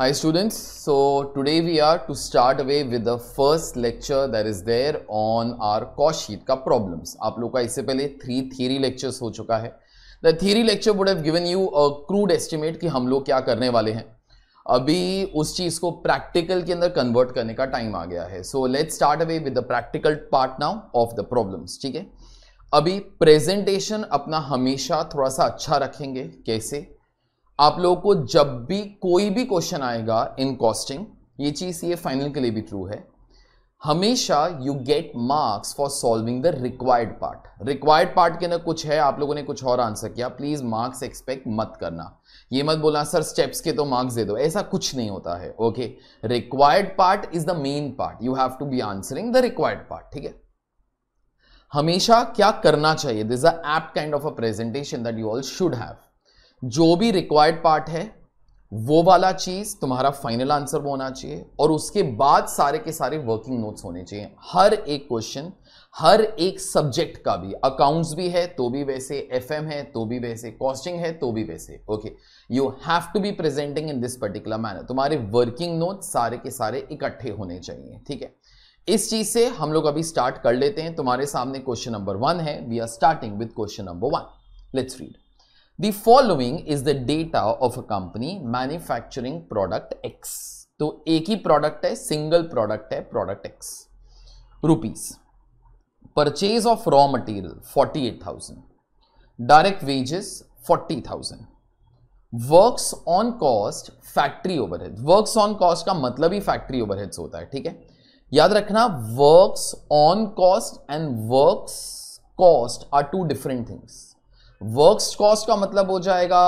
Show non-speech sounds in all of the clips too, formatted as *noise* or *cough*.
Hi students, so today we are to start away with the first lecture that is there on our cost sheet का problems. आप लोग का इससे पहले three theory lectures हो चुका है The theory lecture would have given you a crude estimate कि हम लोग क्या करने वाले हैं अभी उस चीज़ को practical के अंदर convert करने का time आ गया है So let's start away with the practical part now of the problems. ठीक है अभी presentation अपना हमेशा थोड़ा सा अच्छा रखेंगे कैसे आप लोगों को जब भी कोई भी क्वेश्चन आएगा इन कॉस्टिंग ये चीज़ ये फाइनल के लिए भी ट्रू है हमेशा you get marks for solving the required part required part के अंदर कुछ है आप लोगों ने कुछ और आंसर किया प्लीज़ मार्क्स एक्सपेक्ट मत करना ये मत बोलना सर स्टेप्स के तो मार्क्स दे दो ऐसा कुछ नहीं होता है okay required part is the main part you have to be answering the required part ठीक है हमेशा क्या करना चाहिए this a app kind of a presentation that you all should have जो भी रिक्वायर्ड पार्ट है वो वाला चीज़ तुम्हारा फाइनल आंसर वो होना चाहिए और उसके बाद सारे के सारे वर्किंग नोट्स होने चाहिए हर एक क्वेश्चन हर एक सब्जेक्ट का भी अकाउंट्स भी है तो भी वैसे एफएम है तो भी वैसे कॉस्टिंग है तो भी वैसे okay you have to be presenting in this particular manner तुम्हारे वर्किंग नोट सारे के सारे इकट्ठे होने चाहिए ठीक है इस चीज से हम लोग अभी स्टार्ट कर लेते हैं तुम्हारे सामने क्वेश्चन नंबर वन है we are starting with question number one let's read The following is the data of a company manufacturing product X. तो एक ही प्रोडक्ट है सिंगल प्रोडक्ट है product X rupees purchase of raw material forty eight thousand direct wages forty thousand works on cost factory overhead works on cost का मतलब ही factory overheads होता है ठीक है याद रखना works on cost and works cost are two different things work cost का मतलब हो जाएगा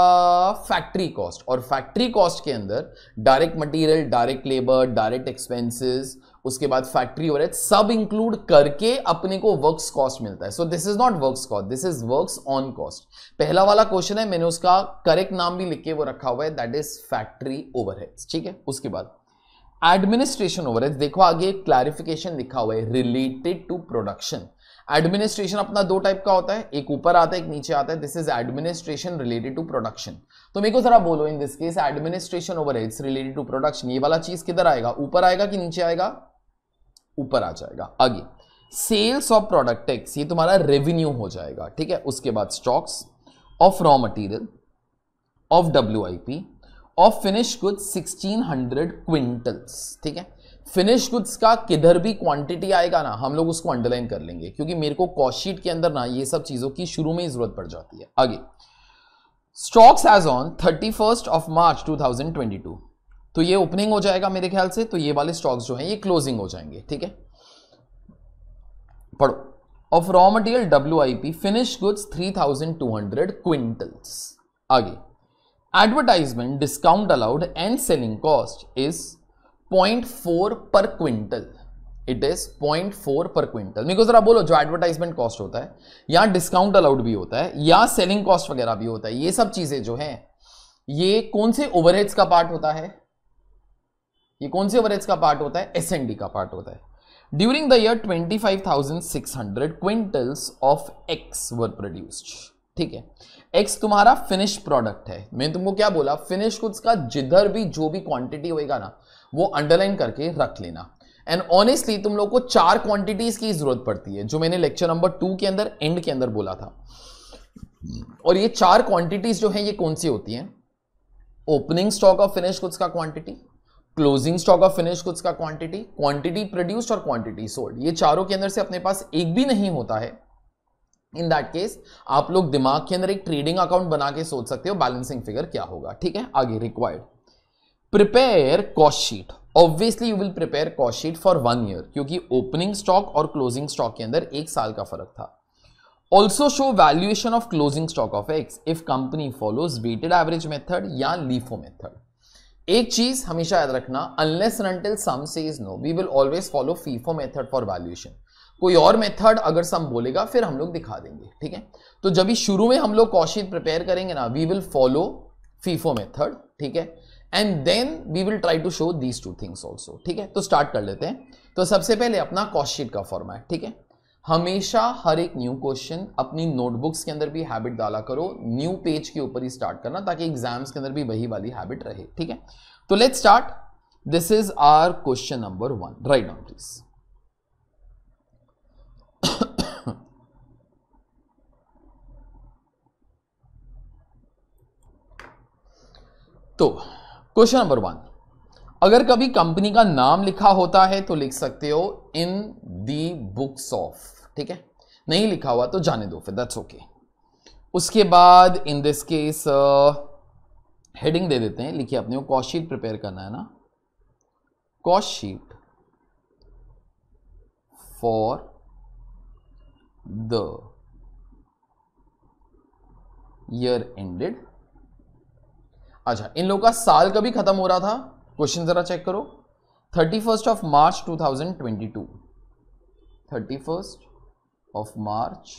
फैक्ट्री कॉस्ट और फैक्ट्री कॉस्ट के अंदर direct material direct labour direct expenses उसके बाद फैक्ट्री और सब इंक्लूड करके अपने को वर्क्स कॉस्ट मिलता है so this is not works cost this is works on cost पहला वाला क्वेश्चन है मैंने उसका करेक्ट नाम भी लिख के वो रखा हुआ है दैट इज फैक्ट्री ओवरहेड्स ठीक है उसके बाद एडमिनिस्ट्रेशन ओवरहेड्स देखो आगे क्लैरिफिकेशन लिखा हुआ है रिलेटेड टू प्रोडक्शन एडमिनिस्ट्रेशन अपना दो टाइप का होता है एक ऊपर आता है एक नीचे आता है this is administration related to production तो मेरे को जरा बोलो in this case administration over it's related to production ये वाला चीज किधर आएगा ऊपर आएगा कि नीचे आएगा ऊपर आ जाएगा आगे सेल्स ऑफ प्रोडक्ट टैक्स ये तुम्हारा रेवेन्यू हो जाएगा ठीक है उसके बाद stocks of raw material of W of finish sixteen hundred quintals ठीक है फिनिश गुड्स का किधर भी क्वांटिटी आएगा ना हम लोग उसको अंडरलाइन कर लेंगे क्योंकि मेरे को कॉस्टशीट के अंदर ना ये सब चीज़ों की शुरू में ही जरूरत पड़ जाती है आगे stocks as on thirty first of March 2022 तो ये ओपनिंग हो जाएगा मेरे ख्याल से तो ये वाले स्टॉक्स जो हैं ये क्लोजिंग हो जाएंगे ठीक है पढ़ो of raw material W I P finish goods three thousand two hundred quintals आगे advertisement discount allowed and selling cost is point four per quintal it is point four per quintal मेरे को जरा बोलो जो एडवर्टाइजमेंट कॉस्ट होता है या discount allowed भी होता है या सेलिंग कॉस्ट वगैरह भी होता है ये सब चीजें जो है ये कौन से ओवरहेड्स का पार्ट होता है ये कौन से ओवरहेड्स का पार्ट होता है एस का पार्ट होता है during the year 25,600 quintals of X were produced ठीक है एक्स तुम्हारा फिनिश प्रोडक्ट है मैंने तुमको क्या बोला फिनिश गुड्स का जिधर भी जो भी क्वांटिटी होएगा ना वो अंडरलाइन करके रख लेना एंड ऑनेस्टली तुम लोग को चार क्वांटिटीज की जरूरत पड़ती है जो मैंने लेक्चर नंबर टू के अंदर एंड के अंदर बोला था और ये चार क्वांटिटीज जो है ये कौन सी होती है opening stock of finish goods का quantity closing stock of finish goods का क्वांटिटी क्वांटिटी प्रोड्यूस्ड और क्वांटिटी सोल्ड ये चारों के अंदर से अपने पास एक भी नहीं होता है इन दैट केस आप लोग दिमाग के अंदर एक ट्रेडिंग अकाउंट बना के सोच सकते हो बैलेंसिंग फिगर क्या होगा ठीक है आगे required prepare cost sheet obviously you will prepare cost sheet for one year क्योंकि ओपनिंग स्टॉक और क्लोजिंग स्टॉक के अंदर एक साल का फर्क था also show valuation of closing stock of X if company follows weighted average method या लीफो मेथड एक चीज हमेशा याद रखना unless until some say is no we will always follow FIFO method for valuation कोई और मेथड अगर सम बोलेगा फिर हम लोग दिखा देंगे ठीक है तो जब भी शुरू में हम लोग कौशित प्रिपेयर करेंगे ना we will follow FIFO method ठीक है and then we will try to show these two things also ठीक है तो स्टार्ट कर लेते हैं तो सबसे पहले अपना क्वेश्चन का फॉर्मेट ठीक है हमेशा हर एक न्यू क्वेश्चन अपनी नोटबुक्स के अंदर भी हैबिट डाला करो न्यू पेज के ऊपर ही स्टार्ट करना ताकि एग्जाम्स के अंदर भी वही वाली हैबिट रहे ठीक है तो let start this is our question number one right now please तो क्वेश्चन नंबर वन अगर कभी कंपनी का नाम लिखा होता है तो लिख सकते हो इन दी बुक्स ऑफ ठीक है नहीं लिखा हुआ तो जाने दो फिर दैट्स ओके उसके बाद इन दिस केस हेडिंग दे देते हैं लिखिए अपने को कॉस्ट शीट प्रिपेयर करना है ना cost sheet for the year ended अच्छा इन लोगों का साल कभी ख़त्म हो रहा था क्वेश्चन ज़रा चेक करो thirty first of March two thousand twenty two thirty first of March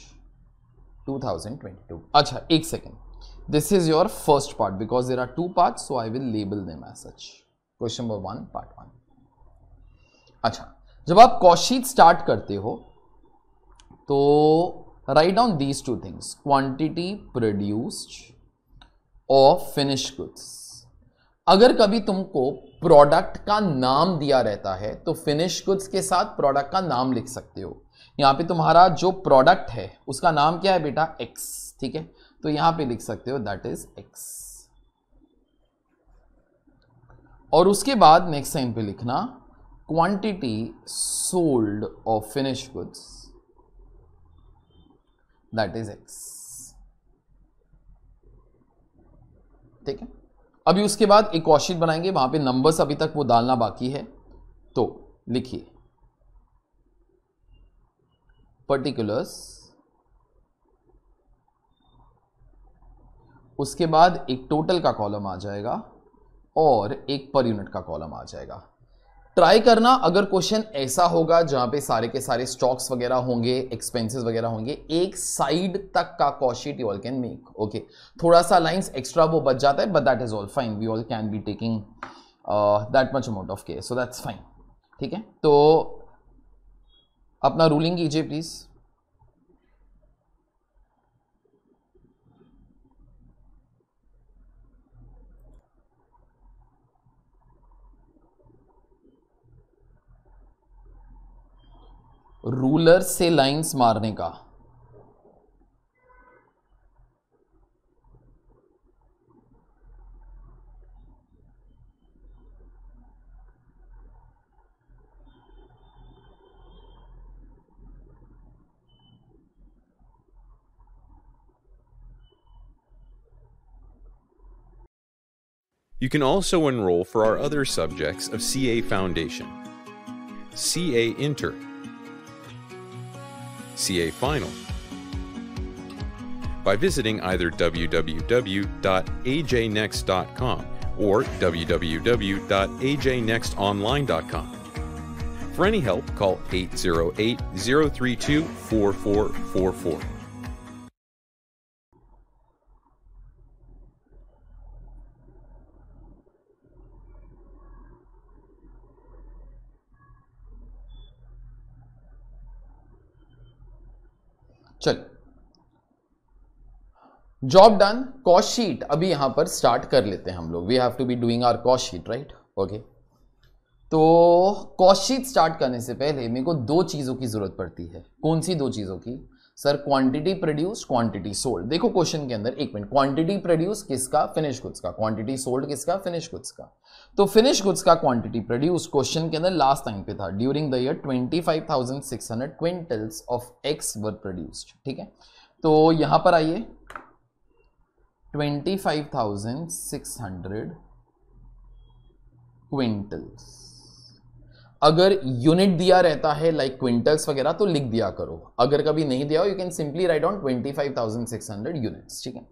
two thousand twenty two अच्छा एक second this is your first part because there are two part so I will label them as such question number one part one अच्छा जब आप cost sheet start करते हो तो write down these two things quantity produced of finish goods अगर कभी तुमको product का नाम दिया रहता है तो फिनिश गुड्स के साथ प्रोडक्ट का नाम लिख सकते हो यहां पे तुम्हारा जो प्रोडक्ट है उसका नाम क्या है बेटा एक्स ठीक है तो यहां पे लिख सकते हो दैट इज एक्स और उसके बाद नेक्स्ट टाइम पे लिखना quantity sold of finish goods that is X ठीक है अभी उसके बाद एक क्वेश्चन बनाएंगे वहां पे नंबर्स अभी तक वो डालना बाकी है तो लिखिए पर्टिकुलर्स उसके बाद एक टोटल का कॉलम आ जाएगा और एक पर यूनिट का कॉलम आ जाएगा ट्राई करना अगर क्वेश्चन ऐसा होगा जहां पे सारे के सारे स्टॉक्स वगैरह होंगे एक्सपेंसेस वगैरह होंगे एक साइड तक का cost sheet you all can make okay थोड़ा सा लाइंस एक्स्ट्रा वो बच जाता है but that is all fine we all can be taking that much amount of care so that's fine ठीक है तो अपना रूलिंग कीजिए प्लीज़ रूलर से लाइंस मारने का You can also enroll for our other subjects of CA Foundation. CA Inter CA Final by visiting either www.ajnext.com or www.ajnextonline.com. For any help, call 808 032 4444. चलो job done cost sheet अभी यहां पर start कर लेते हैं हम लोग we have to be doing our cost sheet right okay तो कॉस्ट शीट स्टार्ट करने से पहले मेरे को दो चीज़ों की ज़रूरत पड़ती है कौन सी दो चीज़ों की sir quantity produce quantity sold देखो क्वेश्चन के अंदर एक मिनट क्वांटिटी प्रोड्यूस किसका फिनिश गुड्स का क्वांटिटी सोल्ड किसका फिनिश गुड्स का तो फिनिश गुड्स का क्वांटिटी प्रोड्यूस क्वेश्चन के अंदर लास्ट टाइम पे था during the year hundred quintals of X were produced ठीक है तो यहां पर आइए twenty five thousand six hundred quintals अगर यूनिट दिया रहता है लाइक क्विंटल्स वगैरह तो लिख दिया करो अगर कभी नहीं दिया हो you can simply write on twenty five thousand six hundred units ठीक है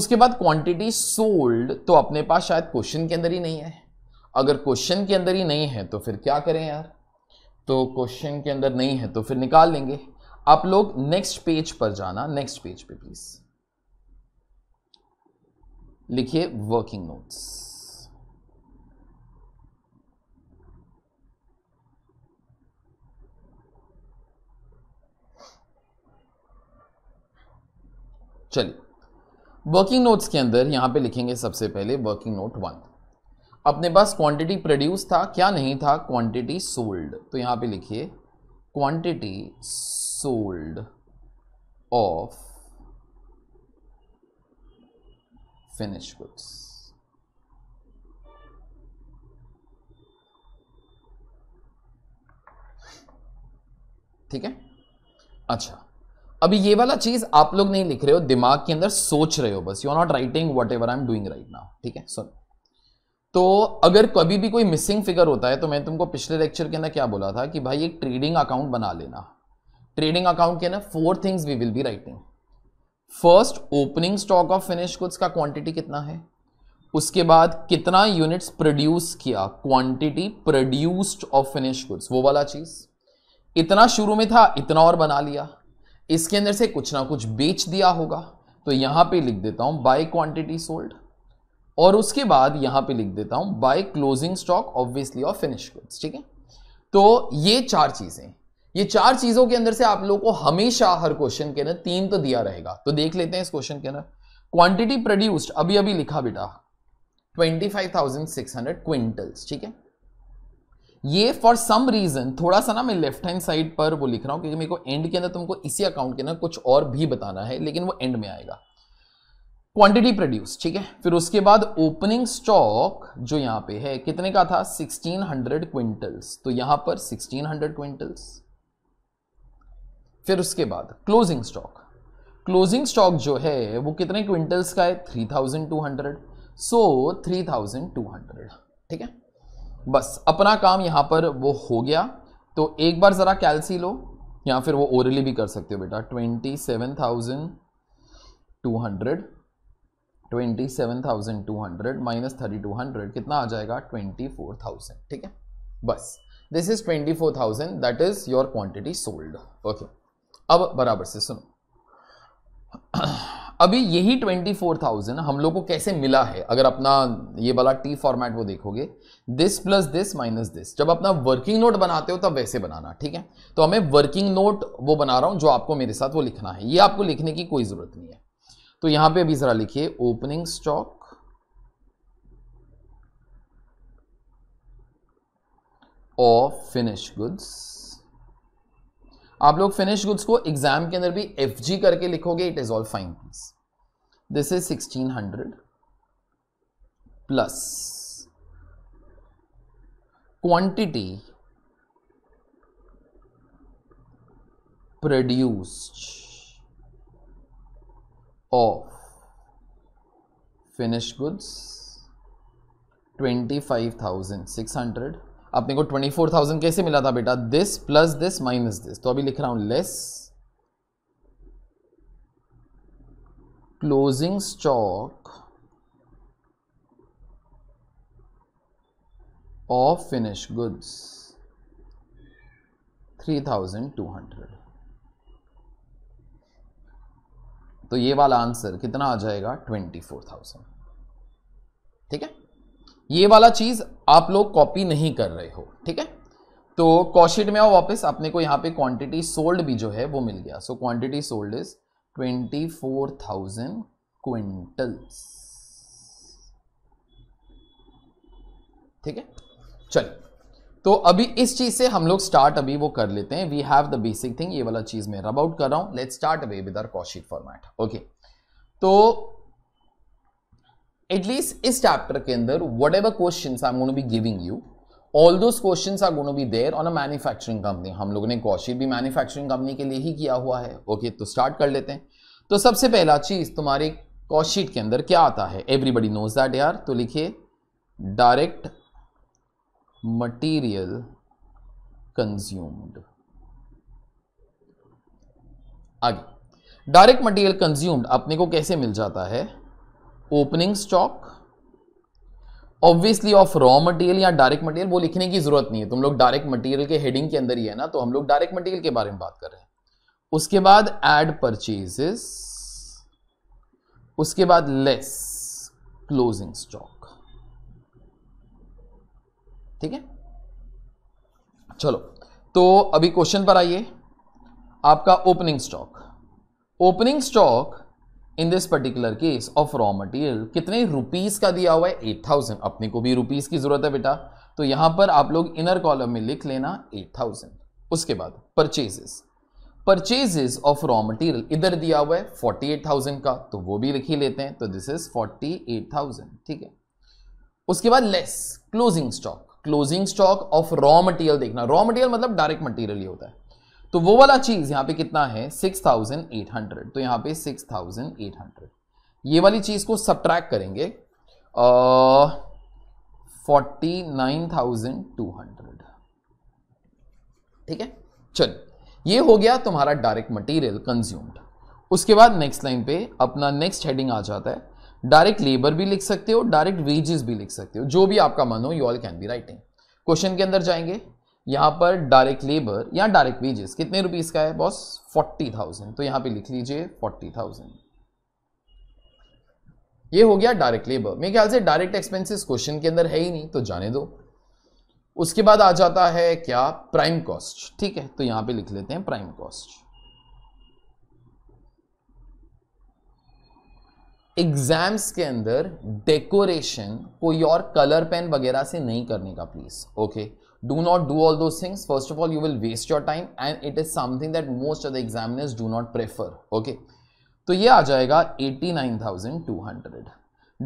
उसके बाद क्वांटिटी सोल्ड तो अपने पास शायद क्वेश्चन के अंदर ही नहीं है अगर क्वेश्चन के अंदर ही नहीं है तो फिर क्या करें यार तो क्वेश्चन के अंदर नहीं है तो फिर निकाल लेंगे आप लोग नेक्स्ट पेज पर जाना नेक्स्ट पेज पे प्लीज लिखिए वर्किंग नोट्स चलिए वर्किंग नोट्स के अंदर यहाँ पे लिखेंगे सबसे पहले वर्किंग नोट वन अपने पास क्वांटिटी प्रोड्यूस था क्या नहीं था क्वांटिटी सोल्ड तो यहाँ पे लिखिए quantity sold of finish goods ठीक है अच्छा अभी ये वाला चीज आप लोग नहीं लिख रहे हो दिमाग के अंदर सोच रहे हो बस you are not writing whatever I am doing right now ठीक है सॉरी तो अगर कभी भी कोई मिसिंग फिगर होता है तो मैं तुमको पिछले लेक्चर के अंदर क्या बोला था कि भाई एक ट्रेडिंग अकाउंट बना लेना ट्रेडिंग अकाउंट के अंदर four things we will be writing first opening stock of finish goods का क्वांटिटी कितना है उसके बाद कितना यूनिट्स प्रोड्यूस किया quantity produced of finish goods वो वाला चीज इतना शुरू में था इतना और बना लिया इसके अंदर से कुछ ना कुछ बेच दिया होगा तो यहां पे लिख देता हूं बाय क्वांटिटी सोल्ड और उसके बाद यहां पे लिख देता हूं बाय क्लोजिंग स्टॉक ऑब्वियसली और फिनिश गुड्स ठीक है तो ये चार चीज़ें ये चार चीज़ों के अंदर से आप लोगों को हमेशा हर क्वेश्चन के अंदर तीन तो दिया रहेगा तो देख लेते हैं इस क्वेश्चन के अंदर क्वांटिटी प्रोड्यूस्ड अभी अभी लिखा बेटा हंड्रेड क्विंटल्स ठीक है ये फॉर सम रीज़न थोड़ा सा ना मैं लेफ्ट हैंड साइड पर वो लिख रहा हूँ क्योंकि मेरे को एंड के अंदर तुमको इसी अकाउंट के अंदर कुछ और भी बताना है लेकिन वो एंड में आएगा क्वांटिटी प्रोड्यूस ठीक है फिर उसके बाद ओपनिंग स्टॉक जो यहाँ पे है कितने का था 1600 क्विंटल्स तो यहां पर 1600 क्विंटल्स फिर उसके बाद क्लोजिंग स्टॉक क्लोजिंग स्टॉक जो है वो कितने क्विंटल्स का है 3200 सो so, 3200 ठीक है बस अपना काम यहाँ पर वो हो गया तो एक बार ज़रा कैलसी लो या फिर वो ओरली भी कर सकते हो बेटा twenty seven thousand two hundred twenty seven thousand two hundred minus thirty two hundred कितना आ जाएगा ट्वेंटी फोर थाउजेंड ठीक है बस this is twenty four thousand that is your quantity sold okay अब बराबर से सुनो अभी यही 24,000 हम लोग को कैसे मिला है अगर अपना ये वाला टी फॉर्मेट वो देखोगे this plus this minus this जब अपना वर्किंग नोट बनाते हो तब वैसे बनाना ठीक है तो हमें वर्किंग नोट वो बना रहा हूं जो आपको मेरे साथ वो लिखना है ये आपको लिखने की कोई ज़रूरत नहीं है तो यहां पे अभी ज़रा लिखिए opening stock of finish goods आप लोग फिनिश गुड्स को एग्जाम के अंदर भी एफ जी करके लिखोगे it is all fine this is sixteen hundred plus quantity finish goods twenty five thousand six hundred अपने को 24,000 कैसे मिला था बेटा this plus this minus this तो अभी लिख रहा हूं less closing stock of finish goods 3,200 तो ये वाला आंसर कितना आ जाएगा 24,000 ठीक है ये वाला चीज़ आप लोग कॉपी नहीं कर रहे हो ठीक है तो कॉशीट में आओ वापस अपने को यहाँ पे क्वांटिटी सोल्ड भी जो है वो मिल गया so quantity sold is twenty four thousand quintals ठीक है चलो तो अभी इस चीज़ से हम लोग स्टार्ट अभी वो कर लेते हैं we have the basic thing ये वाला चीज़ मैं रब आउट कर रहा हूं let start away with our cost sheet format okay तो एटलीस्ट इस चैप्टर के अंदर whatever question I am gonna be giving you all those question are gonna be there on a manufacturing company हम लोगों ने कौशिक भी मैन्युफैक्चरिंग कंपनी के लिए ही किया हुआ है ओके okay, तो स्टार्ट कर लेते हैं तो सबसे पहला चीज तुम्हारे कॉशीट के अंदर क्या आता है एवरीबडी नोज दैट यार तो लिखिए डायरेक्ट मटीरियल कंज्यूम्ड आगे डायरेक्ट मटीरियल कंज्यूम्ड अपने को कैसे मिल जाता है opening stock obviously of raw material या डायरेक्ट मटेरियल वो लिखने की जरूरत नहीं है तुम लोग डायरेक्ट मटेरियल के हेडिंग के अंदर ही है ना तो हम लोग डायरेक्ट मटेरियल के बारे में बात कर रहे हैं उसके बाद एड परचेजेस उसके बाद लेस क्लोजिंग स्टॉक ठीक है चलो तो अभी क्वेश्चन पर आइए आपका opening stock opening stock in this particular case of raw material कितने रुपीस का दिया हुआ है एट थाउजेंड अपने को भी रुपीस की जरूरत है बेटा तो यहां पर आप लोग इनर कॉलम में लिख लेना एट थाउजेंड उसके बाद purchases purchases of raw material इधर दिया हुआ है फोर्टी एट थाउजेंड का तो वो भी लिख ही लेते हैं तो this is forty eight thousand ठीक है उसके बाद less closing stock closing stock of raw material देखना रॉ मटेरियल मतलब डायरेक्ट मटेरियल ही होता है तो वो वाला चीज़ यहां पे कितना है 6,800 तो यहां पे 6,800 ये वाली चीज़ को सब्ट्रैक्ट करेंगे forty nine thousand two hundred ठीक है चल ये हो गया तुम्हारा डायरेक्ट मटेरियल कंज्यूम्ड उसके बाद नेक्स्ट लाइन पे अपना नेक्स्ट हेडिंग आ जाता है डायरेक्ट लेबर भी लिख सकते हो डायरेक्ट वेजेस भी लिख सकते हो जो भी आपका मन हो you all can be writing question के अंदर जाएंगे यहाँ पर डायरेक्ट लेबर या डायरेक्ट वेजेस कितने रुपीस का है बॉस फोर्टी थाउजेंड तो यहाँ पे लिख लीजिए फोर्टी थाउजेंड ये हो गया डायरेक्ट लेबर मेरे ख्याल से डायरेक्ट एक्सपेंसेस क्वेश्चन के अंदर है ही नहीं तो जाने दो उसके बाद आ जाता है क्या प्राइम कॉस्ट ठीक है तो यहां पे लिख लेते हैं प्राइम कॉस्ट एग्जाम्स के अंदर डेकोरेशन कोई और कलर पेन वगैरह से नहीं करने का please okay do not do all those things first of all you will waste your time and it is something that most of the examiners do not prefer okay तो ये आ जाएगा 89,200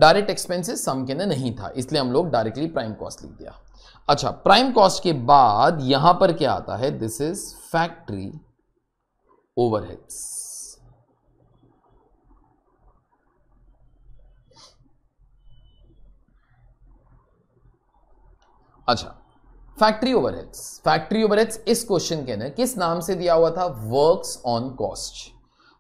direct expenses सम के अंदर नहीं था इसलिए हम लोग डायरेक्टली प्राइम कॉस्ट लिख दिया अच्छा प्राइम कॉस्ट के बाद यहां पर क्या आता है दिस इज फैक्ट्री ओवरहेड्स अच्छा फैक्ट्री ओवरहेड्स फैक्ट्री ओवरहेड्स इस क्वेश्चन के अंदर किस नाम से दिया हुआ था वर्क्स ऑन कॉस्ट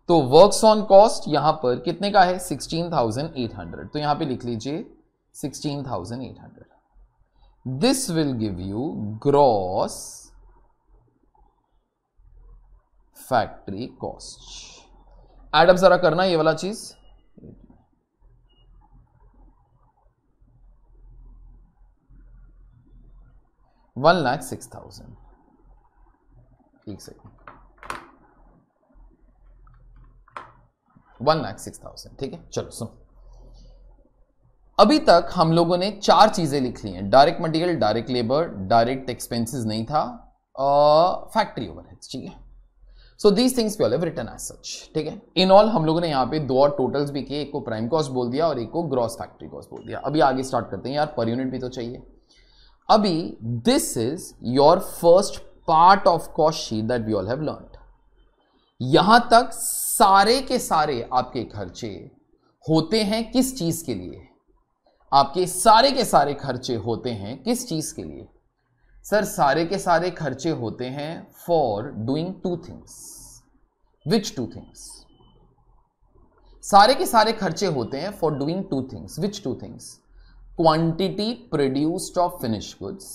तो वर्क्स ऑन कॉस्ट यहां पर कितने का है 16,800 तो यहां पे लिख लीजिए 16,800 this will give you gross factory cost add up जरा करना ये वाला चीज वन लाख सिक्स थाउजेंड एक second one lakh six thousand ठीक है चलो सुनो अभी तक हम लोगों ने चार चीजें लिख ली हैं direct material direct labour direct expenses नहीं था फैक्ट्री है ठीक है so these things we all have return as such ठीक है इन ऑल हम लोगों ने यहाँ पे दो और टोटल्स भी किए एक को प्राइम कॉस्ट बोल दिया और एक को ग्रॉस फैक्ट्री कॉस्ट बोल दिया अभी आगे स्टार्ट करते हैं यार पर यूनिट भी तो चाहिए अभी this is your first part of कॉशी that we all have learn यहां तक सारे के सारे आपके खर्चे होते हैं किस चीज के लिए आपके सारे के सारे खर्चे होते हैं किस चीज के लिए सर सारे के सारे खर्चे होते हैं for doing two things which two things सारे के सारे खर्चे होते हैं for doing two things which two things quantity produced of finish goods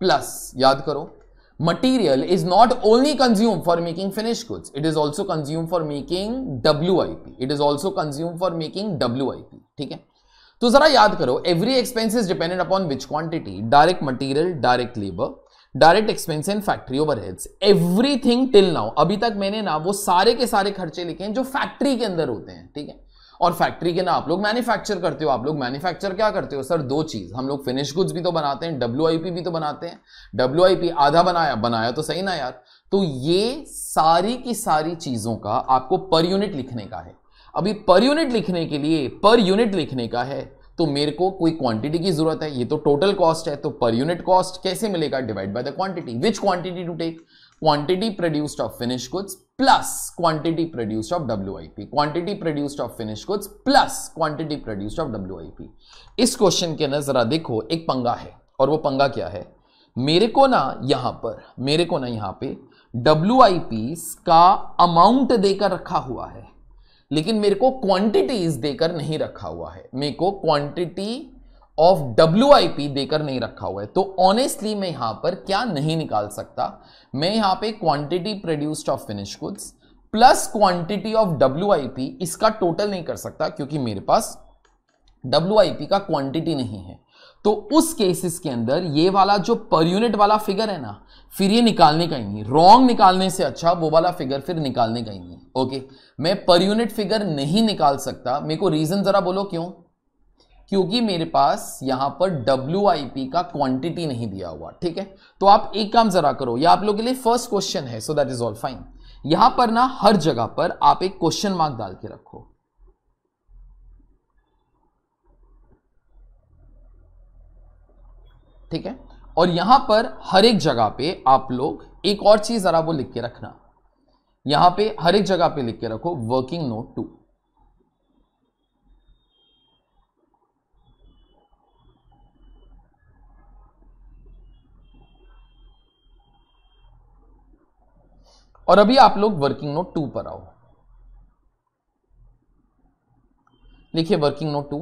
plus याद करो material is not only consume for making finish goods it is also consume for making W I P it is also consume for making W I P ठीक है तो जरा याद करो every expense is dependent upon which quantity direct material direct labour direct expense in factory over overheads everything till now अभी तक मैंने ना वो सारे के सारे खर्चे लिखे हैं जो फैक्ट्री के अंदर होते हैं ठीक है और फैक्ट्री के ना आप लोग मैन्युफैक्चर करते हो आप लोग मैन्युफैक्चर क्या करते हो सर दो चीज़ हम लोग फिनिश गुड्स भी तो बनाते हैं डब्ल्यू भी तो बनाते हैं डब्ल्यू आधा बनाया बनाया तो सही ना यार तो ये सारी की सारी चीज़ों का आपको पर यूनिट लिखने का है अभी पर यूनिट लिखने के लिए पर यूनिट लिखने का है तो मेरे को कोई क्वांटिटी की जरूरत है ये तो टोटल कॉस्ट है तो पर यूनिट कॉस्ट कैसे मिलेगा divide by the quantity which quantity to take quantity produced of finished goods plus quantity produced of WIP. Quantity produced of finished goods plus quantity produced of WIP. इस question के अंदर जरा देखो एक पंगा है और वो पंगा क्या है मेरे को ना यहां पर मेरे को ना यहां पे डब्ल्यू का अमाउंट देकर रखा हुआ है लेकिन मेरे को क्वांटिटीज देकर नहीं रखा हुआ है मेरे को क्वांटिटी ऑफ डब्ल्यू देकर नहीं रखा हुआ है तो ऑनेस्टली मैं यहां पर क्या नहीं निकाल सकता मैं यहां पे quantity produced of finish goods plus quantity of W इसका टोटल नहीं कर सकता क्योंकि मेरे पास डब्ल्यू का क्वांटिटी नहीं है तो उस केसेस के अंदर ये वाला जो पर यूनिट वाला फिगर है ना फिर ये निकालने का ही नहीं रॉन्ग निकालने से अच्छा वो वाला फिगर फिर निकालने का ही नहीं ओके मैं पर यूनिट फिगर नहीं निकाल सकता मेरे को रीजन जरा बोलो क्यों क्योंकि मेरे पास यहां पर डब्ल्यू का क्वांटिटी नहीं दिया हुआ ठीक है तो आप एक काम जरा करो ये आप लोग के लिए फर्स्ट क्वेश्चन है so that is all fine यहां पर ना हर जगह पर आप एक क्वेश्चन मार्क डाल के रखो ठीक है और यहां पर हर एक जगह पे आप लोग एक और चीज जरा वो लिख के रखना यहां पे हर एक जगह पे लिख के रखो वर्किंग नोट टू और अभी आप लोग वर्किंग नोट टू पर आओ लिखिए working note two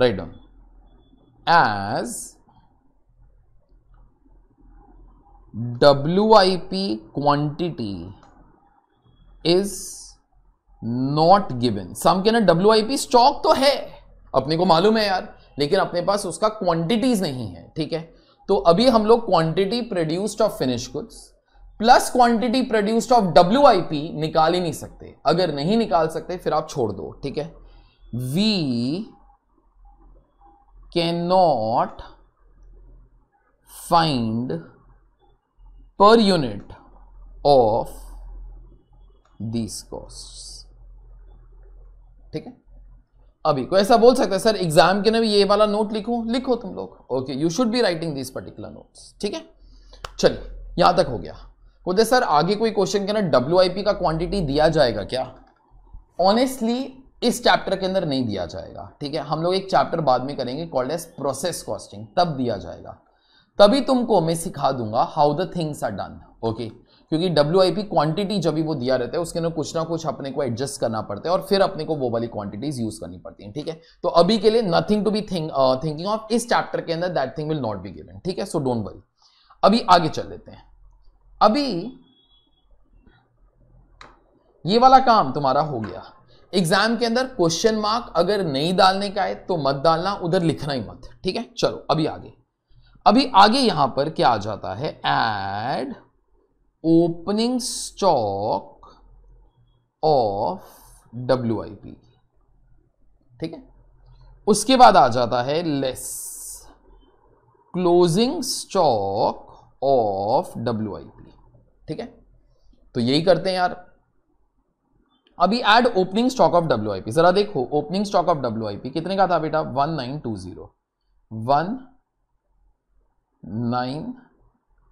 write down I P quantity is not given. सम के ना पी स्टॉक तो है अपने को मालूम है यार लेकिन अपने पास उसका क्वांटिटीज नहीं है ठीक है तो अभी हम लोग quantity produced of finish goods plus quantity produced of W निकाल ही नहीं सकते अगर नहीं निकाल सकते फिर आप छोड़ दो ठीक है we can not find per unit of these cost ठीक है अभी कोई ऐसा बोल सकता है सर एग्जाम के ना भी ये वाला नोट लिखो लिखो तुम लोग okay you should be writing this particular notes ठीक है चलिए यहां तक हो गया बोलते सर आगे कोई क्वेश्चन के ना डब्ल्यू का क्वांटिटी दिया जाएगा क्या ऑनेस्टली इस चैप्टर के अंदर नहीं दिया जाएगा ठीक है हम लोग एक चैप्टर बाद में करेंगे कॉल्ड एस प्रोसेस कॉस्टिंग तब दिया जाएगा तभी तुमको मैं सिखा दूंगा how the things are done okay क्योंकि डब्ल्यू क्वांटिटी जब भी वो दिया रहता है उसके अंदर कुछ ना कुछ अपने को एडजस्ट करना पड़ता है और फिर अपने को वो वाली क्वांटिटीज यूज करनी पड़ती है ठीक है तो अभी के लिए nothing to be think thinking of इस चैप्टर के अंदर that thing will not be given ठीक है सो डोंट वरी अभी आगे चल लेते हैं अभी ये वाला काम तुम्हारा हो गया एग्जाम के अंदर क्वेश्चन मार्क अगर नहीं डालने का है तो मत डालना उधर लिखना ही मत ठीक है चलो अभी आगे अभी आगे यहां पर क्या आ जाता है add opening stock of W ठीक है उसके बाद आ जाता है less closing stock of W ठीक है तो यही करते हैं यार अभी add opening stock of W जरा देखो ओपनिंग स्टॉक ऑफ डब्ल्यू कितने का था बेटा one nine two zero one nine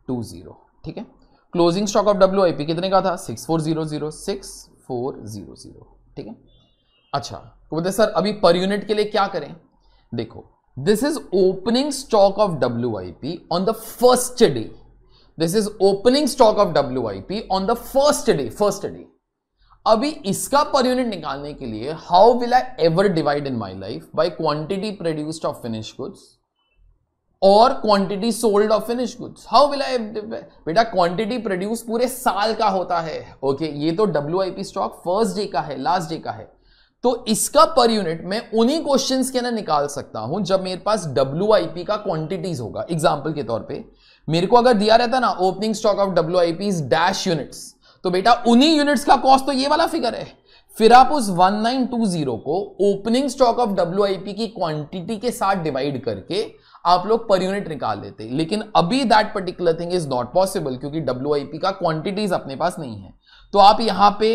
two zero ठीक है closing stock of W I P कितने का था six four zero zero six four zero zero ठीक है अच्छा तो बोलते सर अभी पर यूनिट के लिए क्या करें देखो this is opening stock of W I P on the first day this is opening stock of W I P on the first day first day अभी इसका पर यूनिट निकालने के लिए how will I ever divide in my life by quantity produced of finish goods और quantity sold of finish goods how will I बेटा quantity produce पूरे साल का होता है ओके okay, ये तो डब्ल्यू स्टॉक फर्स्ट डे का है लास्ट डे का है तो इसका पर यूनिट मैं उन्हीं क्वेश्चंस के ना निकाल सकता हूं जब मेरे पास डब्ल्यू का क्वांटिटीज होगा एग्जाम्पल के तौर पे मेरे को अगर दिया रहता ना opening stock of W dash units तो बेटा उन्हीं यूनिट्स का कॉस्ट तो ये वाला फिगर है फिर आप उस 1920 को ओपनिंग स्टॉक ऑफ डब्ल्यू की क्वांटिटी के साथ डिवाइड करके आप लोग पर यूनिट निकाल लेते लेकिन अभी that particular thing is not possible क्योंकि डब्ल्यू का क्वांटिटीज अपने पास नहीं है तो आप यहां पे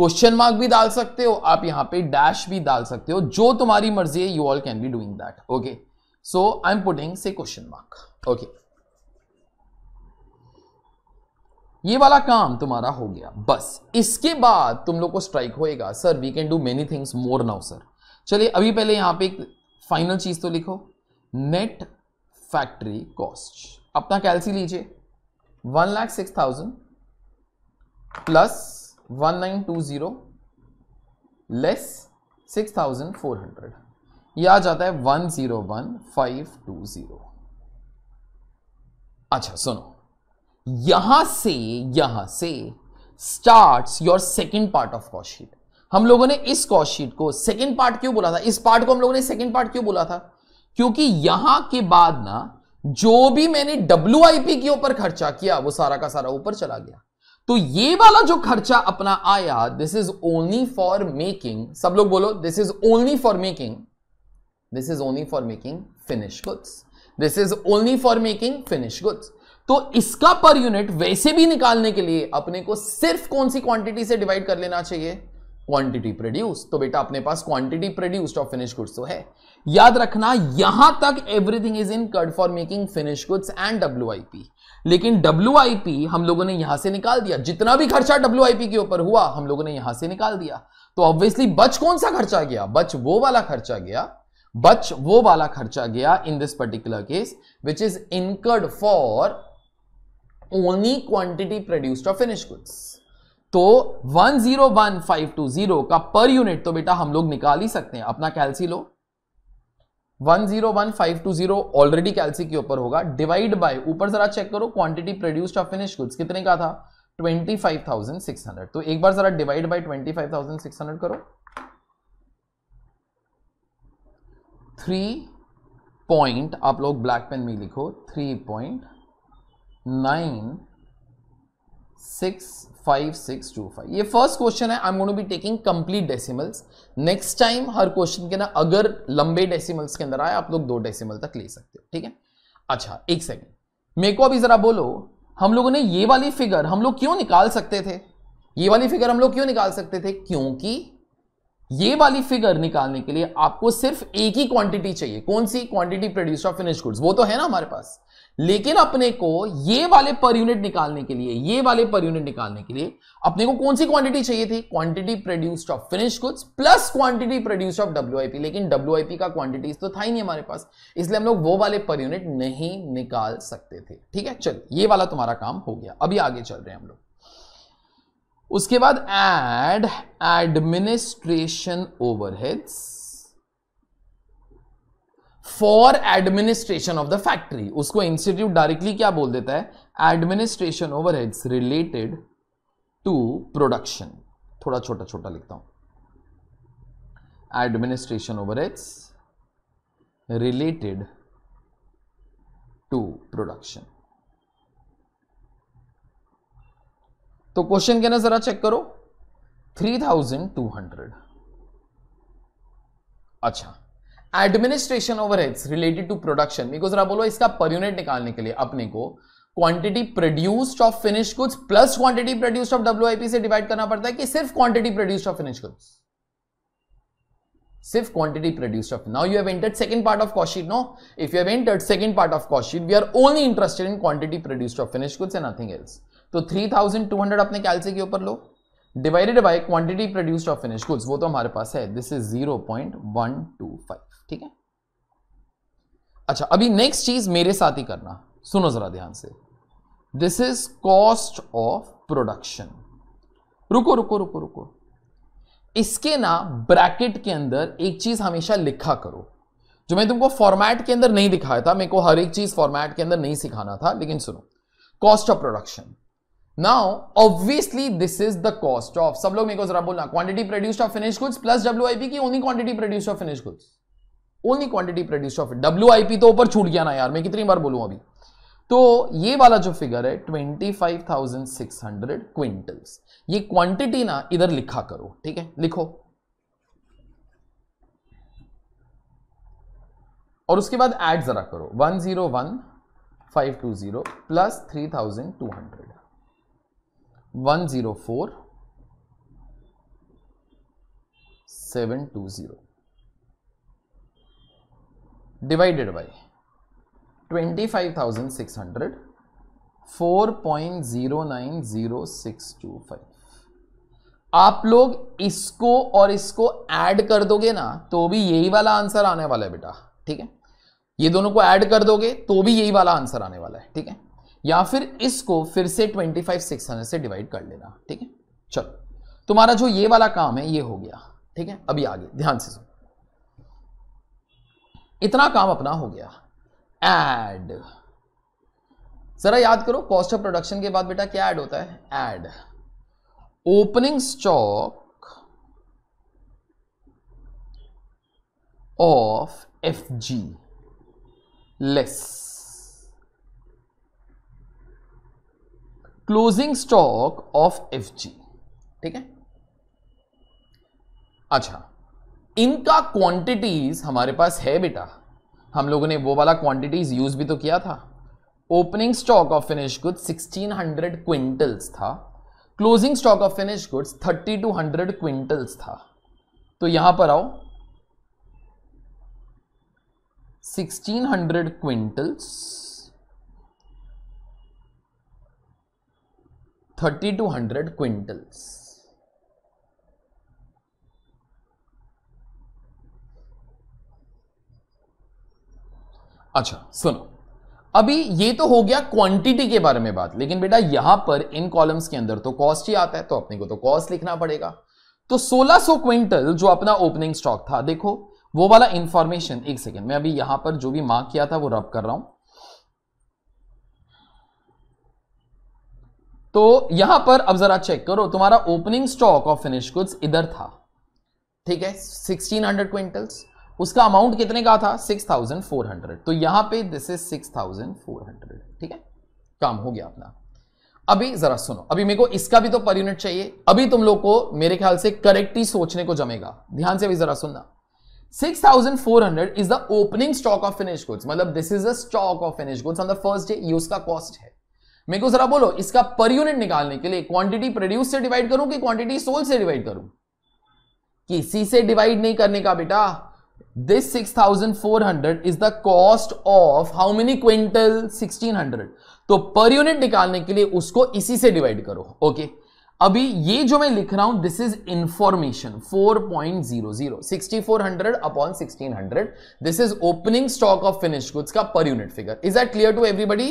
क्वेश्चन मार्क भी डाल सकते हो आप यहां पे डैश भी डाल सकते हो जो तुम्हारी मर्जी है you all can be doing that okay so I am putting से क्वेश्चन मार्क ओके ये वाला काम तुम्हारा हो गया बस इसके बाद तुम लोग को स्ट्राइक होएगा sir we can do many things more now sir चलिए अभी पहले यहां पे एक फाइनल चीज तो लिखो नेट फैक्ट्री कॉस्ट अपना कैलसी लीजिए one lakh six thousand plus one nine two zero less six thousand four hundred यह आ जाता है one zero one five two zero अच्छा सुनो यहां से यहां से starts your second part of cost sheet हम लोगों ने इस कॉस्ट शीट को सेकंड पार्ट क्यों बोला था इस पार्ट को हम लोगों ने सेकंड पार्ट क्यों बोला था क्योंकि यहां के बाद ना जो भी मैंने डब्ल्यू के ऊपर खर्चा किया वो सारा का सारा ऊपर चला गया तो ये वाला जो खर्चा अपना आया this is only for making सब लोग बोलो this is only for making this is only for making finish goods this is only for making finish goods तो इसका पर यूनिट वैसे भी निकालने के लिए अपने को सिर्फ कौन सी क्वांटिटी से डिवाइड कर लेना चाहिए क्वांटिटी प्रोड्यूस तो बेटा अपने पास quantity produced of finish goods तो है याद रखना यहां तक everything is incurred for making finish goods and W लेकिन डब्ल्यू हम लोगों ने यहां से निकाल दिया जितना भी खर्चा डब्ल्यू के ऊपर हुआ हम लोगों ने यहां से निकाल दिया तो ऑब्वियसली बच कौन सा खर्चा गया बच वो वाला खर्चा गया बच वो वाला खर्चा गया in this particular case which is incurred for only quantity produced of finish goods तो 101520 का पर यूनिट तो बेटा हम लोग निकाल ही सकते हैं अपना कैलसी लो 101520 zero one five two zero already calci के ऊपर होगा डिवाइड बाय ऊपर जरा चेक करो quantity produced of finish goods कितने का था twenty five thousand six hundred तो एक बार जरा divide by twenty five thousand six करो थ्री पॉइंट आप लोग ब्लैक पेन में लिखो three point nine six five six two five ये फर्स्ट क्वेश्चन है I am be taking complete decimals next time हर क्वेश्चन के ना अगर लंबे डेसिमल्स के अंदर आए आप लोग दो डेसिमल तक ले सकते हो ठीक है अच्छा एक सेकेंड मेरे को अभी ज़रा बोलो हम लोगों ने ये वाली फिगर हम लोग क्यों निकाल सकते थे ये वाली फिगर हम लोग क्यों निकाल सकते थे क्योंकि ये वाली फिगर निकालने के लिए आपको सिर्फ एक ही क्वांटिटी चाहिए कौन सी quantity produce of finish goods वो तो है ना हमारे पास लेकिन अपने को ये वाले पर यूनिट निकालने के लिए ये वाले पर यूनिट निकालने के लिए अपने को कौन सी क्वांटिटी चाहिए थी quantity produced of finish goods plus quantity produced of W लेकिन डब्ल्यू का क्वांटिटीज तो था ही नहीं हमारे पास इसलिए हम लोग वो वाले पर यूनिट नहीं निकाल सकते थे ठीक है चलिए ये वाला तुम्हारा काम हो गया अभी आगे चल रहे हैं हम लोग उसके बाद ad administration overheads for administration of the factory उसको इंस्टीट्यूट डायरेक्टली क्या बोल देता है administration over related to production थोड़ा छोटा छोटा लिखता हूं administration over related to production तो क्वेश्चन के ना जरा चेक करो थ्री थाउजेंड टू हंड्रेड अच्छा administration overheads related to production because जरा बोलो इसका पर यूनिट निकालने के लिए अपने को quantity produced of finish goods plus quantity produced of W से डिवाइड करना पड़ता है कि सिर्फ quantity produced of finish goods सिर्फ quantity produced of now you have entered second part of cost sheet no if you have entered second part of cost sheet we are only interested in quantity produced of finish goods and nothing else तो 3200 अपने कैलसी के ऊपर लो divided by quantity produced of finish goods वो तो हमारे पास है this is zero point one two five ठीक है अच्छा अभी नेक्स्ट चीज मेरे साथ ही करना सुनो जरा ध्यान से this is cost of production रुको रुको रुको रुको इसके ना ब्रैकेट के अंदर एक चीज हमेशा लिखा करो जो मैं तुमको फॉर्मेट के अंदर नहीं दिखाया था मेरे को हर एक चीज फॉर्मेट के अंदर नहीं सिखाना था लेकिन सुनो cost of production now obviously this is the cost of सब लोग मेरे को जरा बोलना quantity produced of finish goods plus W की only quantity produced of finish goods only quantity produce of W तो ऊपर छूट गया ना यार मैं कितनी बार बोलूं अभी तो ये वाला जो फिगर है 25,600 क्विंटल्स ये क्वांटिटी ना इधर लिखा करो ठीक है लिखो और उसके बाद ऐड जरा करो 101520 प्लस 3200 104 720 जीरो सिक्स 25,600 4.090625 आप लोग इसको और इसको ऐड कर दोगे ना तो भी यही वाला आंसर आने वाला है बेटा ठीक है ये दोनों को ऐड कर दोगे तो भी यही वाला आंसर आने वाला है ठीक है या फिर इसको फिर से 25,600 से डिवाइड कर लेना ठीक है चलो तुम्हारा जो ये वाला काम है ये हो गया ठीक है अभी आगे ध्यान से सुन इतना काम अपना हो गया एड जरा याद करो कॉस्ट ऑफ प्रोडक्शन के बाद बेटा क्या एड होता है add opening stock of F G less closing stock of F G ठीक है अच्छा इनका क्वांटिटीज हमारे पास है बेटा हम लोगों ने वो वाला क्वांटिटीज यूज भी तो किया था opening stock of finish goods 1600 quintals था closing stock of finish goods 3200 quintals था तो यहां पर आओ 1600 क्विंटल्स 3200 क्विंटल्स अच्छा सुनो अभी ये तो हो गया क्वांटिटी के बारे में बात लेकिन बेटा यहां पर इन कॉलम्स के अंदर तो कॉस्ट ही आता है तो अपने को तो कॉस्ट लिखना पड़ेगा तो 1600 क्विंटल जो अपना ओपनिंग स्टॉक था देखो वो वाला इंफॉर्मेशन एक सेकेंड मैं अभी यहां पर जो भी मार्क किया था वो रब कर रहा हूं तो यहां पर अब जरा चेक करो तुम्हारा opening stock of finish goods इधर था ठीक है 1600 क्विंटल्स उसका अमाउंट कितने का था सिक्स थाउजेंड फोर हंड्रेड तो यहां पे this is six thousand four hundred ठीक है काम हो गया अपना अभी जरा सुनो अभी मेरे को इसका भी तो पर यूनिट चाहिए अभी तुम लोग को मेरे ख्याल से करेक्ट ही सोचने को जमेगा ध्यान से अभी जरा सुनना 6,400 is the opening stock of finished goods. मतलब this is the stock of finished goods on the first day. ये उसका cost है मेरे को जरा बोलो इसका पर यूनिट निकालने के लिए क्वांटिटी प्रोड्यूस से डिवाइड करूं कि क्वांटिटी सोल से डिवाइड करूं किसी से डिवाइड नहीं करने का बेटा this 6400 is the cost of how many quintal 1600 तो पर यूनिट निकालने के लिए उसको इसी से डिवाइड करो ओके अभी ये जो मैं लिख रहा हूं this is information 4.00 hundred upon 1600 this is opening stock of finish goods का per unit figure is that clear to everybody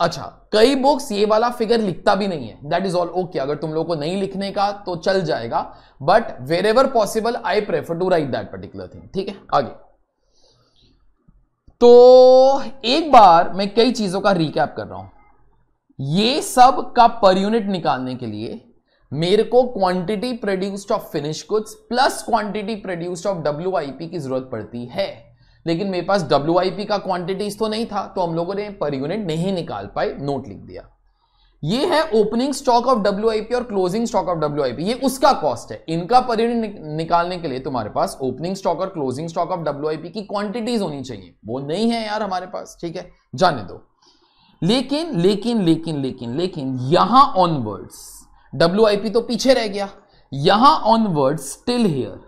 अच्छा कई बुक्स ये वाला फिगर लिखता भी नहीं है दैट इज ऑल ओके अगर तुम लोग को नहीं लिखने का तो चल जाएगा but wherever possible I prefer to write that particular thing ठीक है आगे तो एक बार मैं कई चीजों का रिकैप कर रहा हूं ये सब का पर यूनिट निकालने के लिए मेरे को quantity produced of finish goods plus quantity produced of W की जरूरत पड़ती है लेकिन मेरे पास डब्ल्यू का क्वांटिटीज तो नहीं था तो हम लोगों ने पर यूनिट नहीं निकाल पाए नोट लिख दिया ये है ओपनिंग स्टॉक ऑफ डब्ल्यू और क्लोजिंग स्टॉक ऑफ डब्ल्यू ये उसका कॉस्ट है इनका पर यूनिट निकालने के लिए तुम्हारे पास ओपनिंग स्टॉक और क्लोजिंग स्टॉक ऑफ डब्ल्यू की क्वांटिटीज होनी चाहिए वो नहीं है यार हमारे पास ठीक है जाने दो लेकिन लेकिन लेकिन लेकिन लेकिन यहां ऑनवर्ड्स डब्ल्यू तो पीछे रह गया यहां ऑनवर्ड स्टिल हियर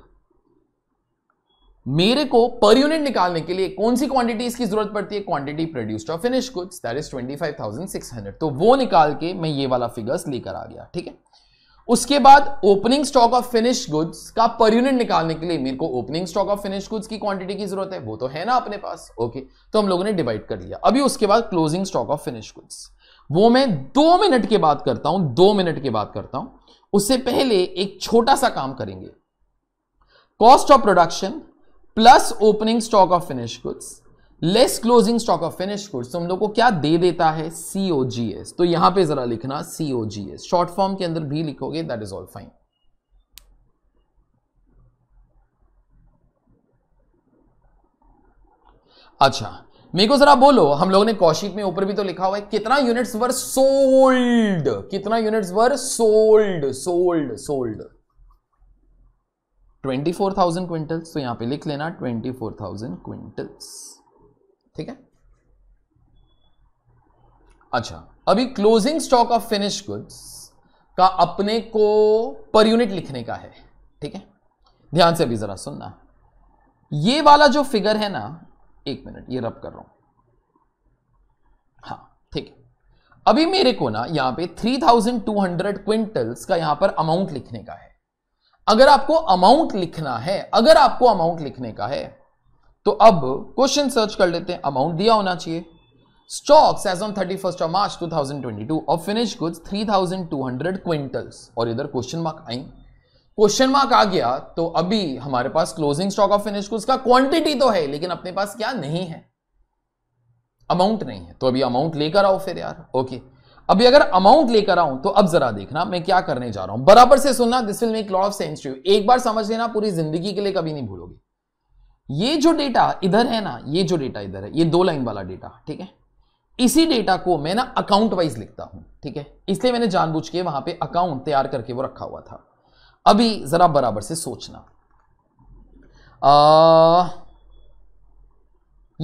मेरे को पर यूनिट निकालने के लिए कौन सी क्वांटिटीज की जरूरत पड़ती है क्वांटिटी प्रोड्यूस्ड और फिनिश गुड्स दैट इज 25,600 तो वो निकाल के मैं ये वाला फिगर्स लेकर आ गया ठीक है उसके बाद opening stock of finish goods का पर यूनिट निकालने के लिए मेरे को opening stock of finish goods की क्वांटिटी की जरूरत है वो तो है ना अपने पास ओके तो हम लोगों ने डिवाइड कर लिया अभी उसके बाद closing stock of finish goods वो मैं दो मिनट के बाद करता हूं दो मिनट के बाद करता हूं उससे पहले एक छोटा सा काम करेंगे cost of production plus opening stock of finish goods less closing stock of finish goods तो हम लोग को क्या दे देता है सीओजीएस तो यहां पे जरा लिखना सीओजीएस शॉर्ट फॉर्म के अंदर भी लिखोगे दैट इज ऑल फाइन अच्छा मेरे को जरा बोलो हम लोगों ने कौशिक में ऊपर भी तो लिखा हुआ है कितना यूनिट्स वर सोल्ड कितना units were sold sold sold twenty four thousand quintals तो यहाँ पे लिख लेना ट्वेंटी फोर थाउजेंड क्विंटल्स ठीक है अच्छा अभी closing stock of finish goods का अपने को पर यूनिट लिखने का है ठीक है ध्यान से अभी जरा सुनना ये वाला जो फिगर है ना एक मिनट ये रब कर रहा हूं हाँ ठीक है अभी मेरे को ना यहां पे 3200 क्विंटल्स का यहां पर अमाउंट लिखने का है अगर आपको अमाउंट लिखना है अगर आपको अमाउंट लिखने का है तो अब क्वेश्चन सर्च कर लेते हैं अमाउंट दिया होना चाहिए stocks as on thirty first of March two और फिनिश गुड्स 3200 क्विंटल्स और इधर क्वेश्चन मार्क आई क्वेश्चन मार्क आ गया तो अभी हमारे पास closing stock of finish goods का क्वांटिटी तो है लेकिन अपने पास क्या नहीं है अमाउंट नहीं है तो अभी अमाउंट लेकर आओ फिर यार ओके अभी अगर अमाउंट लेकर आऊं तो अब जरा देखना मैं क्या करने जा रहा हूं बराबर से सुनना this will make lot of sense to एक बार समझ लेना पूरी जिंदगी के लिए कभी नहीं भूलोगे ये जो डेटा इधर है ना ये जो डेटा इधर है ये दो लाइन वाला डेटा ठीक है इसी डेटा को मैं ना अकाउंट वाइज लिखता हूं ठीक है इसलिए मैंने जानबूझ के वहां पे अकाउंट तैयार करके वो रखा हुआ था अभी जरा बराबर से सोचना आ,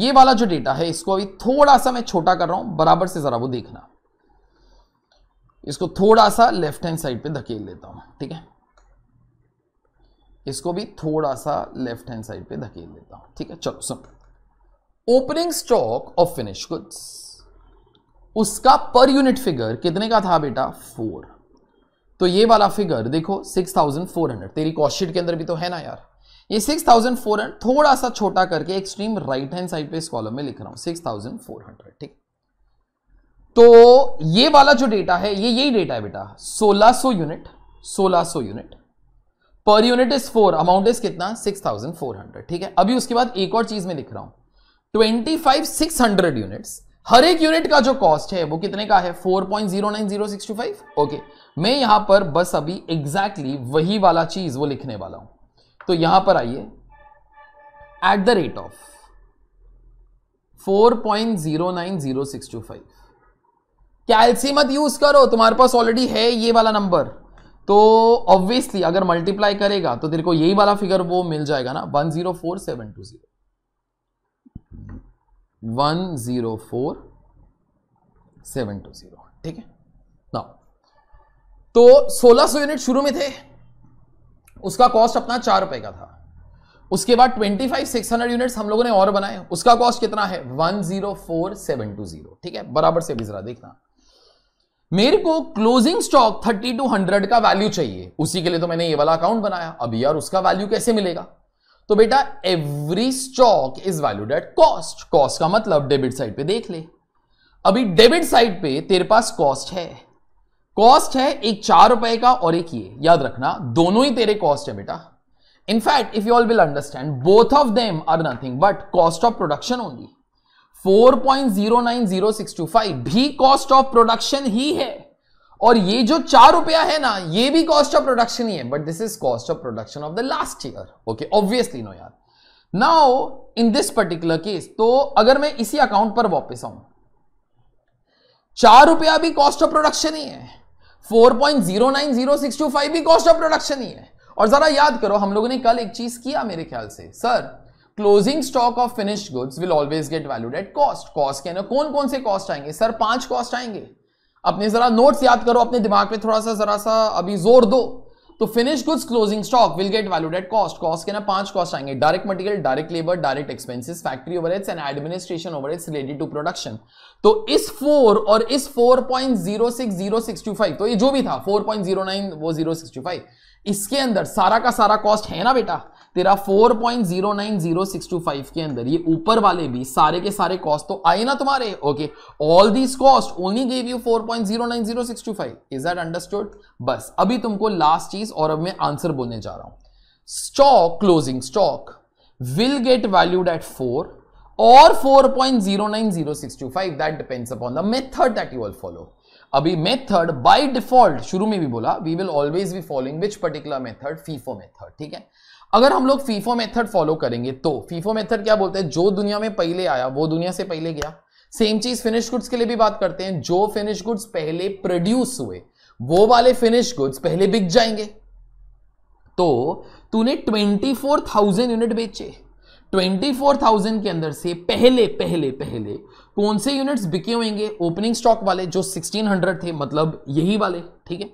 ये वाला जो डेटा है इसको अभी थोड़ा सा मैं छोटा कर रहा हूं बराबर से जरा वो देखना इसको थोड़ा सा लेफ्ट हैंड साइड पे धकेल देता हूं ठीक है इसको भी थोड़ा सा लेफ्ट हैंड साइड पे धकेल देता हूं ठीक है चलो सुन opening stock of finish goods उसका पर यूनिट फिगर कितने का था बेटा फोर तो ये वाला फिगर देखो सिक्स थाउजेंड फोर हंड्रेड तेरी कॉस्टशीट के अंदर भी तो है ना यार ये सिक्स थाउजेंड फोर हंड्रेड थोड़ा सा छोटा करके एक्सट्रीम राइट हैंड साइड पे इस कॉलम में लिख रहा हूं सिक्स थाउजेंड फोर हंड्रेड ठीक तो ये वाला जो डेटा है ये यही डेटा है बेटा 1600 unit 1600 unit per unit is four amount is कितना 6400 ठीक है अभी उसके बाद एक और चीज में दिख रहा हूं 600 यूनिट्स हर एक यूनिट का जो कॉस्ट है वो कितने का है 4.09065 ओके मैं यहां पर बस अभी एग्जैक्टली exactly वही वाला चीज वो लिखने वाला हूं तो यहां पर आइए एट द रेट ऑफ 4.090625 कैल्सी मत यूज करो तुम्हारे पास ऑलरेडी है ये वाला नंबर तो ऑब्वियसली अगर मल्टीप्लाई करेगा तो तेरे को यही वाला फिगर वो मिल जाएगा ना one zero four seven two zero one zero four seven two zero ठीक है ना तो सोलह सौ यूनिट शुरू में थे उसका कॉस्ट अपना चार रुपए का था उसके बाद twenty five six hundred unit हम लोगों ने और बनाए उसका कॉस्ट कितना है one zero four seven two zero ठीक है बराबर से भी जरा देखना मेरे को closing stock thirty two hundred का वैल्यू चाहिए उसी के लिए तो मैंने ये वाला अकाउंट बनाया अब यार उसका वैल्यू कैसे मिलेगा तो बेटा every stock is valued at cost cost का मतलब डेबिट साइड पे देख ले अभी डेबिट साइड पे तेरे पास कॉस्ट है कॉस्ट है एक चार रुपए का और एक ये याद रखना दोनों ही तेरे कॉस्ट है बेटा in fact if you all will understand both of them are nothing but cost of production only 4.090625 भी कॉस्ट ऑफ प्रोडक्शन ही है और ये जो चार रुपया है ना ये भी कॉस्ट ऑफ प्रोडक्शन ही है but this is cost of production of the last year okay obviously no यार now in this particular case तो अगर मैं इसी अकाउंट पर वापस आऊं चार रुपया भी कॉस्ट ऑफ प्रोडक्शन ही है 4.090625 भी कॉस्ट ऑफ प्रोडक्शन ही है और जरा याद करो हम लोगों ने कल एक चीज किया मेरे ख्याल से sir closing stock of finish goods will always get valued at cost cost के अंदर कौन कौन से कॉस्ट आएंगे सर पांच कॉस्ट आएंगे अपने जरा नोट्स याद करो अपने दिमाग पे थोड़ा सा जरा सा अभी जोर दो तो finish goods closing stock will get valued at cost cost के ना पांच कॉस्ट आएंगे direct material direct labour direct expenses factory over and administration over it's related to production तो इस फोर और इस four point zero six zero six two five तो ये जो भी था फोर पॉइंट जीरो नाइन वो जीरो सिक्स टू फाइव इसके अंदर सारा का सारा कॉस्ट है ना बेटा तेरा 4.090625 के अंदर ये ऊपर वाले भी सारे के सारे कॉस्ट तो आए ना तुम्हारे okay all this cost only gave you 4.090625 is that understood बस अभी तुमको लास्ट चीज और अब मैं आंसर बोलने जा रहा हूं stock closing stock will get valued at 4 और 4.090625 that depends upon the method that you will follow अभी मेथड बाय डिफॉल्ट शुरू में भी बोला we will always be following which particular method FIFO method ठीक है अगर हम लोग फीफो मेथड फॉलो करेंगे तो फीफो मेथड क्या बोलते हैं जो दुनिया में पहले आया वो दुनिया से पहले गया सेम चीज फिनिश गुड्स के लिए भी बात करते हैं जो फिनिश गुड्स पहले प्रोड्यूस हुए वो वाले फिनिश गुड्स पहले बिक जाएंगे तो तूने 24,000 यूनिट बेचे 24,000 के अंदर से पहले पहले पहले कौन से यूनिट्स बिके होंगे ओपनिंग स्टॉक वाले जो 1600 थे मतलब यही वाले ठीक है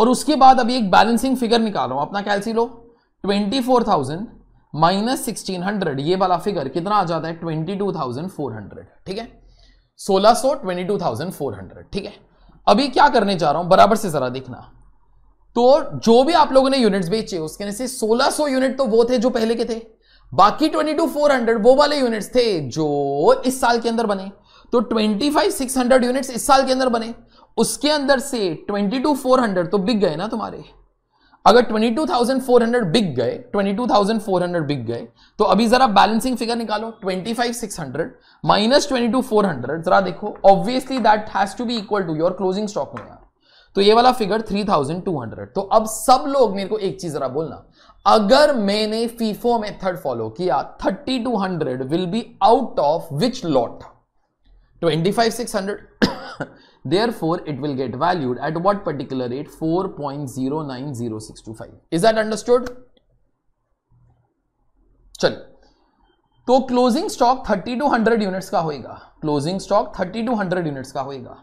और उसके बाद अभी एक बैलेंसिंग फिगर निकालो अपना कैलसी लो 24,000 माइनस 1600 ये वाला फिगर कितना आ जाता है 22,400 ठीक है 1600 22,400 ठीक है अभी क्या करने जा रहा हूं बराबर से जरा देखना तो जो भी आप लोगों ने यूनिट्स बेचे उसके सोलह सो यूनिट तो वो थे जो पहले के थे बाकी ट्वेंटी टू फोर हंड्रेड वो वाले यूनिट्स थे जो इस साल के अंदर बने तो twenty five six hundred units इस साल के अंदर बने उसके अंदर से ट्वेंटी टू फोर हंड्रेड तो बिक गए ना तुम्हारे अगर twenty two thousand four hundred बिक गए twenty two thousand four hundred बिक गए तो अभी जरा बैलेंसिंग फिगर निकालो twenty five six hundred minus twenty two four hundred जरा देखो obviously that has to be equal to your closing stock में तो ये वाला फिगर थ्री थाउजेंड टू हंड्रेड तो अब सब लोग मेरे को एक चीज जरा बोलना अगर मैंने फीफो मेथड फॉलो किया thirty two hundred will be out of which lot twenty five six hundred therefore it will get valued at what particular rate four point zero nine zero six two five is that understood चल तो closing stock 3200 units का होएगा closing stock 3200 units का होएगा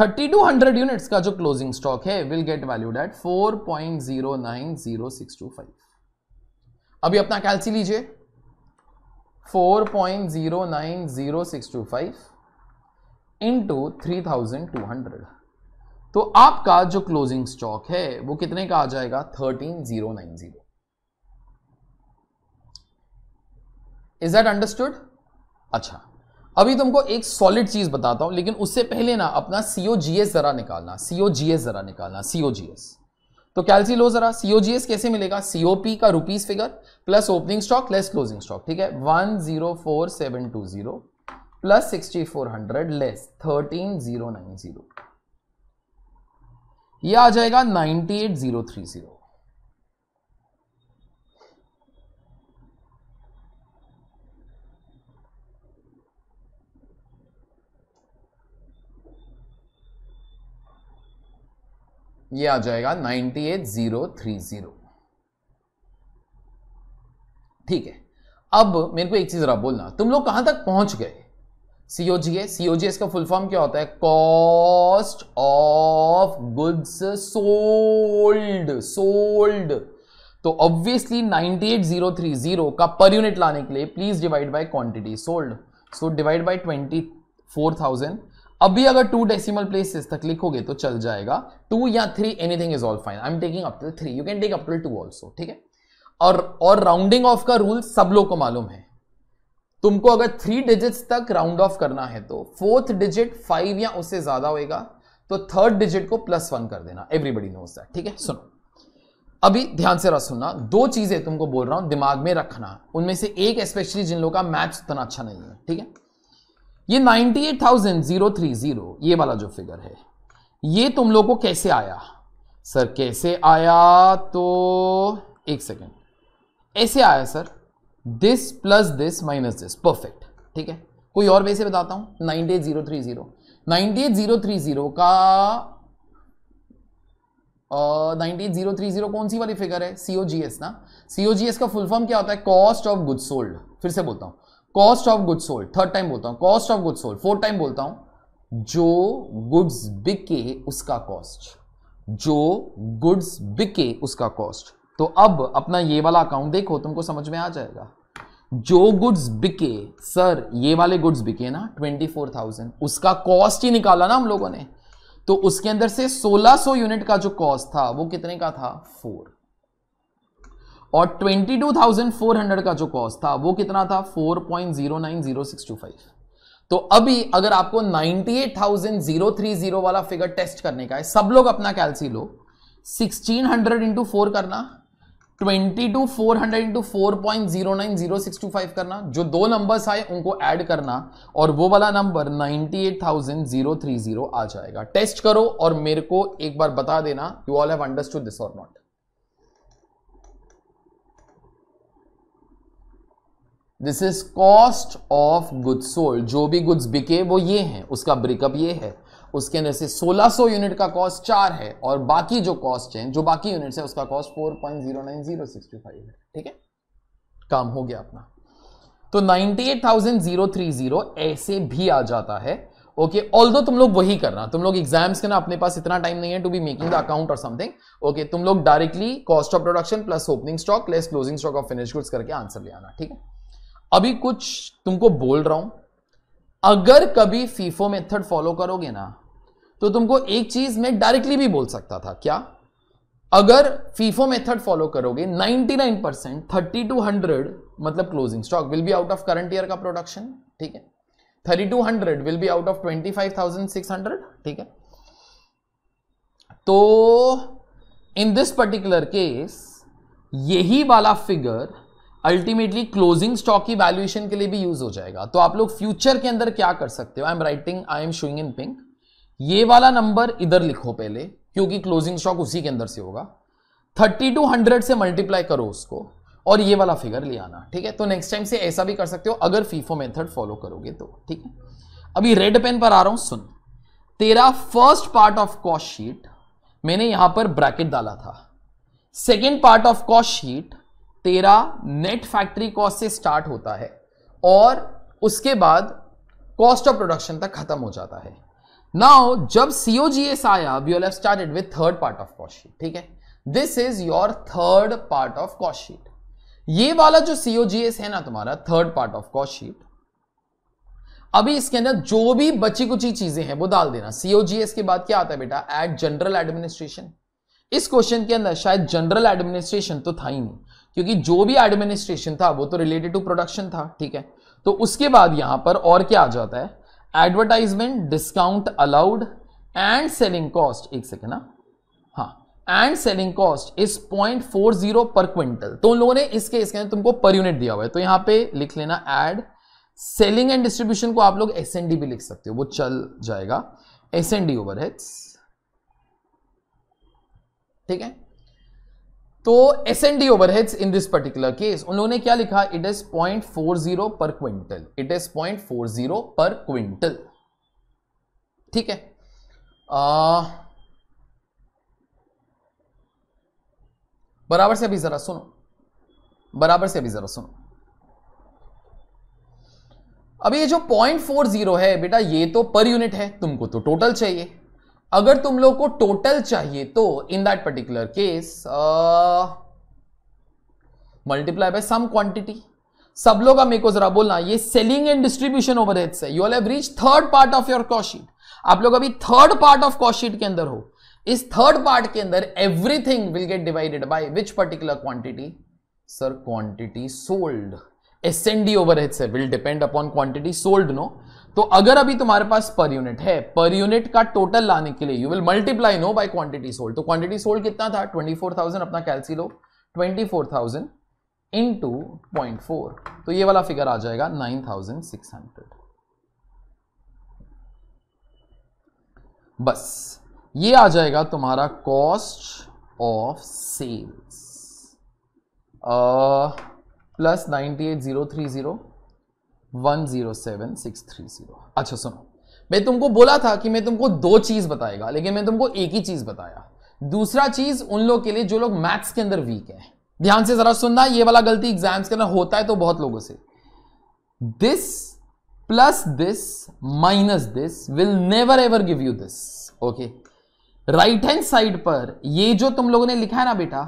3200 units का जो closing stock है will get valued at 4.090625 अभी अपना कैलसी लीजिए 4.090625 point zero nine zero six two five three thousand two hundred तो आपका जो क्लोजिंग स्टॉक है वो कितने का आ जाएगा thirteen zero nine zero is that understood अच्छा अभी तुमको एक सॉलिड चीज बताता हूं लेकिन उससे पहले ना अपना सीओजीएस जरा निकालना सीओ जरा निकालना सीओ सीओजीएस तो कैलसी लो जरा सीओजीएस कैसे मिलेगा सीओपी का rupees figure plus opening stock less closing stock ठीक है one zero four seven two zero plus sixty four hundred less thirteen zero nine zero आ जाएगा ninety eight zero three zero ये आ जाएगा 98030 ठीक है अब मेरे को एक चीज जरा बोलना तुम लोग कहां तक पहुंच गए सीओजीए सीओजीएस का फुल फॉर्म क्या होता है cost of goods sold sold तो ऑब्वियसली 98030 का पर यूनिट लाने के लिए please divide by quantity sold so divide by 24000 अभी अगर टू डेसिमल प्लेसेस तक लिखोगे तो चल जाएगा टू या three anything is all fine I am taking up three you can take up two two also ठीक है और और राउंडिंग ऑफ का रूल सब लोग को मालूम है तुमको अगर थ्री डिजिट्स तक राउंड ऑफ करना है तो फोर्थ डिजिट फाइव या उससे ज्यादा होएगा तो थर्ड डिजिट को प्लस वन कर देना एवरीबडी नोज दैट ठीक है सुनो अभी ध्यान से रहा सुनना दो चीजें तुमको बोल रहा हूं दिमाग में रखना उनमें से एक स्पेशली जिन लोगों का मैथ्स उतना अच्छा नहीं है ठीक है ये 98,030 ये वाला जो फिगर है ये तुम लोग को कैसे आया सर कैसे आया तो एक सेकेंड ऐसे आया sir this plus this minus this perfect ठीक है कोई और वैसे बताता हूं 98,030 98,030 का ninety eight zero three zero कौन सी वाली फिगर है सीओजीएस ना सीओजीएस का फुल फॉर्म क्या होता है कॉस्ट ऑफ गुड सोल्ड फिर से बोलता हूं cost of good sold third time बोलता हूं cost of good sold fourth time बोलता हूं जो गुड्स बिके उसका कॉस्ट जो गुड्स बिके उसका कॉस्ट तो अब अपना ये वाला अकाउंट देखो तुमको समझ में आ जाएगा जो गुड्स बिके सर ये वाले गुड्स बिके ना ट्वेंटी फोर थाउजेंड उसका कॉस्ट ही निकाला ना हम लोगों ने तो उसके अंदर से सोलह सौ यूनिट का जो कॉस्ट था वो कितने का था फोर और 22,400 का जो कॉस्ट था वो कितना था 4.090625 तो अभी अगर आपको 98,030 वाला फिगर टेस्ट करने का है सब लोग अपना कैलसी लो 1600 हंड्रेड इंटू फोर करना 22,400 इंटू फोर करना जो दो नंबर्स आए उनको ऐड करना और वो वाला नंबर 98,030 आ जाएगा टेस्ट करो और मेरे को एक बार बता देना you all have understood this और not this is cost of goods sold जो भी गुड्स बिके वो ये हैं उसका ब्रेकअप ये है उसके अंदर से 1600 यूनिट का कॉस्ट चार है और बाकी जो कॉस्ट है जो बाकी यूनिट्स है उसका कॉस्ट 4.09065 है ठीक है काम हो गया अपना तो 98,030 ऐसे भी आ जाता है ओके okay, ऑल तुम लोग वही करना तुम लोग एग्जाम्स के ना अपने पास इतना टाइम नहीं है to be making the account और समथिंग ओके तुम लोग directly cost of production plus opening stock plus closing stock of finish goods करके आंसर ले आना ठीक है अभी कुछ तुमको बोल रहा हूं अगर कभी फीफो मेथड फॉलो करोगे ना तो तुमको एक चीज में डायरेक्टली भी बोल सकता था क्या अगर फीफो मेथड फॉलो करोगे 99 परसेंट थर्टी टू हंड्रेड मतलब closing stock will be out of current year का प्रोडक्शन ठीक है thirty two hundred will be out of twenty five thousand six hundred ठीक है तो इन दिस पर्टिकुलर केस यही वाला फिगर अल्टीमेटली क्लोजिंग स्टॉक की वैल्यूएशन के लिए भी यूज हो जाएगा तो आप लोग फ्यूचर के अंदर क्या कर सकते हो I am writing I am showing in pink ये वाला नंबर इधर लिखो पहले क्योंकि क्लोजिंग स्टॉक उसी के अंदर से होगा थर्टी टू हंड्रेड से मल्टीप्लाई करो उसको और ये वाला फिगर ले आना ठीक है तो नेक्स्ट टाइम से ऐसा भी कर सकते हो अगर फीफो मेथड फॉलो करोगे तो ठीक है अभी रेड पेन पर आ रहा हूं सुन तेरा first part of cost sheet मैंने यहां पर ब्रैकेट डाला था second part of cost sheet तेरा नेट फैक्ट्री कॉस्ट से स्टार्ट होता है और उसके बाद कॉस्ट ऑफ प्रोडक्शन तक खत्म हो जाता है नाउ जब सीओ जी एस आया we all started with third part of cost ठीक है this is your third part of cost ये वाला जो सीओ जी एस है ना तुम्हारा थर्ड पार्ट ऑफ कॉस्ट अभी इसके अंदर जो भी बची कुची चीजें हैं वो डाल देना सीओ जी एस के बाद क्या आता है बेटा एट जनरल एडमिनिस्ट्रेशन इस क्वेश्चन के अंदर शायद जनरल एडमिनिस्ट्रेशन तो था ही नहीं क्योंकि जो भी एडमिनिस्ट्रेशन था वो तो रिलेटेड टू प्रोडक्शन था ठीक है तो उसके बाद यहां पर और क्या आ जाता है advertisement discount allowed and selling cost एक सेकेंड ना हाँ and selling cost is point four zero per quintal तो उन लोगों ने इसके इसके अंदर तुमको पर यूनिट दिया हुआ है तो यहां पे लिख लेना एड सेलिंग एंड डिस्ट्रीब्यूशन को आप लोग एस एन डी भी लिख सकते हो वो चल जाएगा एस एन डी ओवर ठीक है तो S N D overheads in this particular case उन्होंने क्या लिखा it is point four zero per quintal it is point four zero per quintal ठीक है आ, बराबर से अभी जरा सुनो बराबर से अभी जरा सुनो अब ये जो पॉइंट फोर जीरो है बेटा ये तो पर यूनिट है तुमको तो टोटल चाहिए अगर तुम लोग को टोटल चाहिए तो in that particular case multiply by some quantity सब लोग अब मेरे को जरा बोलना ये सेलिंग एंड डिस्ट्रीब्यूशन ओवर से you have reach third part of your cost sheet आप लोग अभी थर्ड पार्ट ऑफ कॉशीट के अंदर हो इस थर्ड पार्ट के अंदर everything will get divided by which particular quantity sir quantity sold S N D over will depend upon quantity sold no तो अगर अभी तुम्हारे पास पर यूनिट है पर यूनिट का टोटल लाने के लिए you will multiply no by quantity sold तो क्वांटिटी सोल्ड कितना था 24,000 अपना कैलसी लो 24,000 इनटू 0.4 तो ये वाला फिगर आ जाएगा 9,600 बस ये आ जाएगा तुम्हारा cost of sales plus ninety eight zero three zero 107630 अच्छा सुनो मैं तुमको बोला था कि मैं तुमको दो चीज बताएगा लेकिन मैं तुमको एक ही चीज बताया दूसरा चीज उन लोग के लिए जो लोग मैथ्स के अंदर वीक है ध्यान से जरा सुनना ये वाला गलती एग्जाम्स के अंदर होता है तो बहुत लोगों से this plus this minus this will never ever give you this okay right hand side पर ये जो तुम लोगों ने लिखा है ना बेटा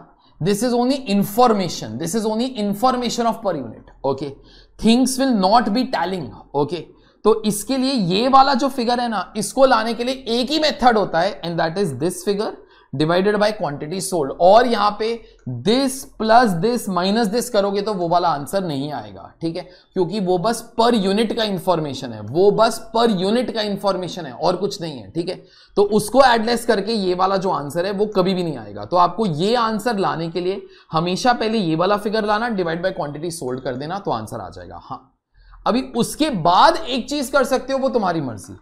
this is only information this is only information of per unit okay things will not be tallying okay तो इसके लिए ये वाला जो फिगर है ना इसको लाने के लिए एक ही मेथड होता है and that is this figure divided by quantity sold और यहां पे this plus this minus this करोगे तो वो वाला आंसर नहीं आएगा ठीक है क्योंकि वो बस पर यूनिट का इंफॉर्मेशन है वो बस पर यूनिट का इंफॉर्मेशन है और कुछ नहीं है ठीक है तो उसको एडलेस करके ये वाला जो आंसर है वो कभी भी नहीं आएगा तो आपको ये आंसर लाने के लिए हमेशा पहले ये वाला फिगर लाना डिवाइड बाई क्वांटिटी सोल्ड कर देना तो आंसर आ जाएगा हाँ अभी उसके बाद एक चीज कर सकते हो वो तुम्हारी मर्जी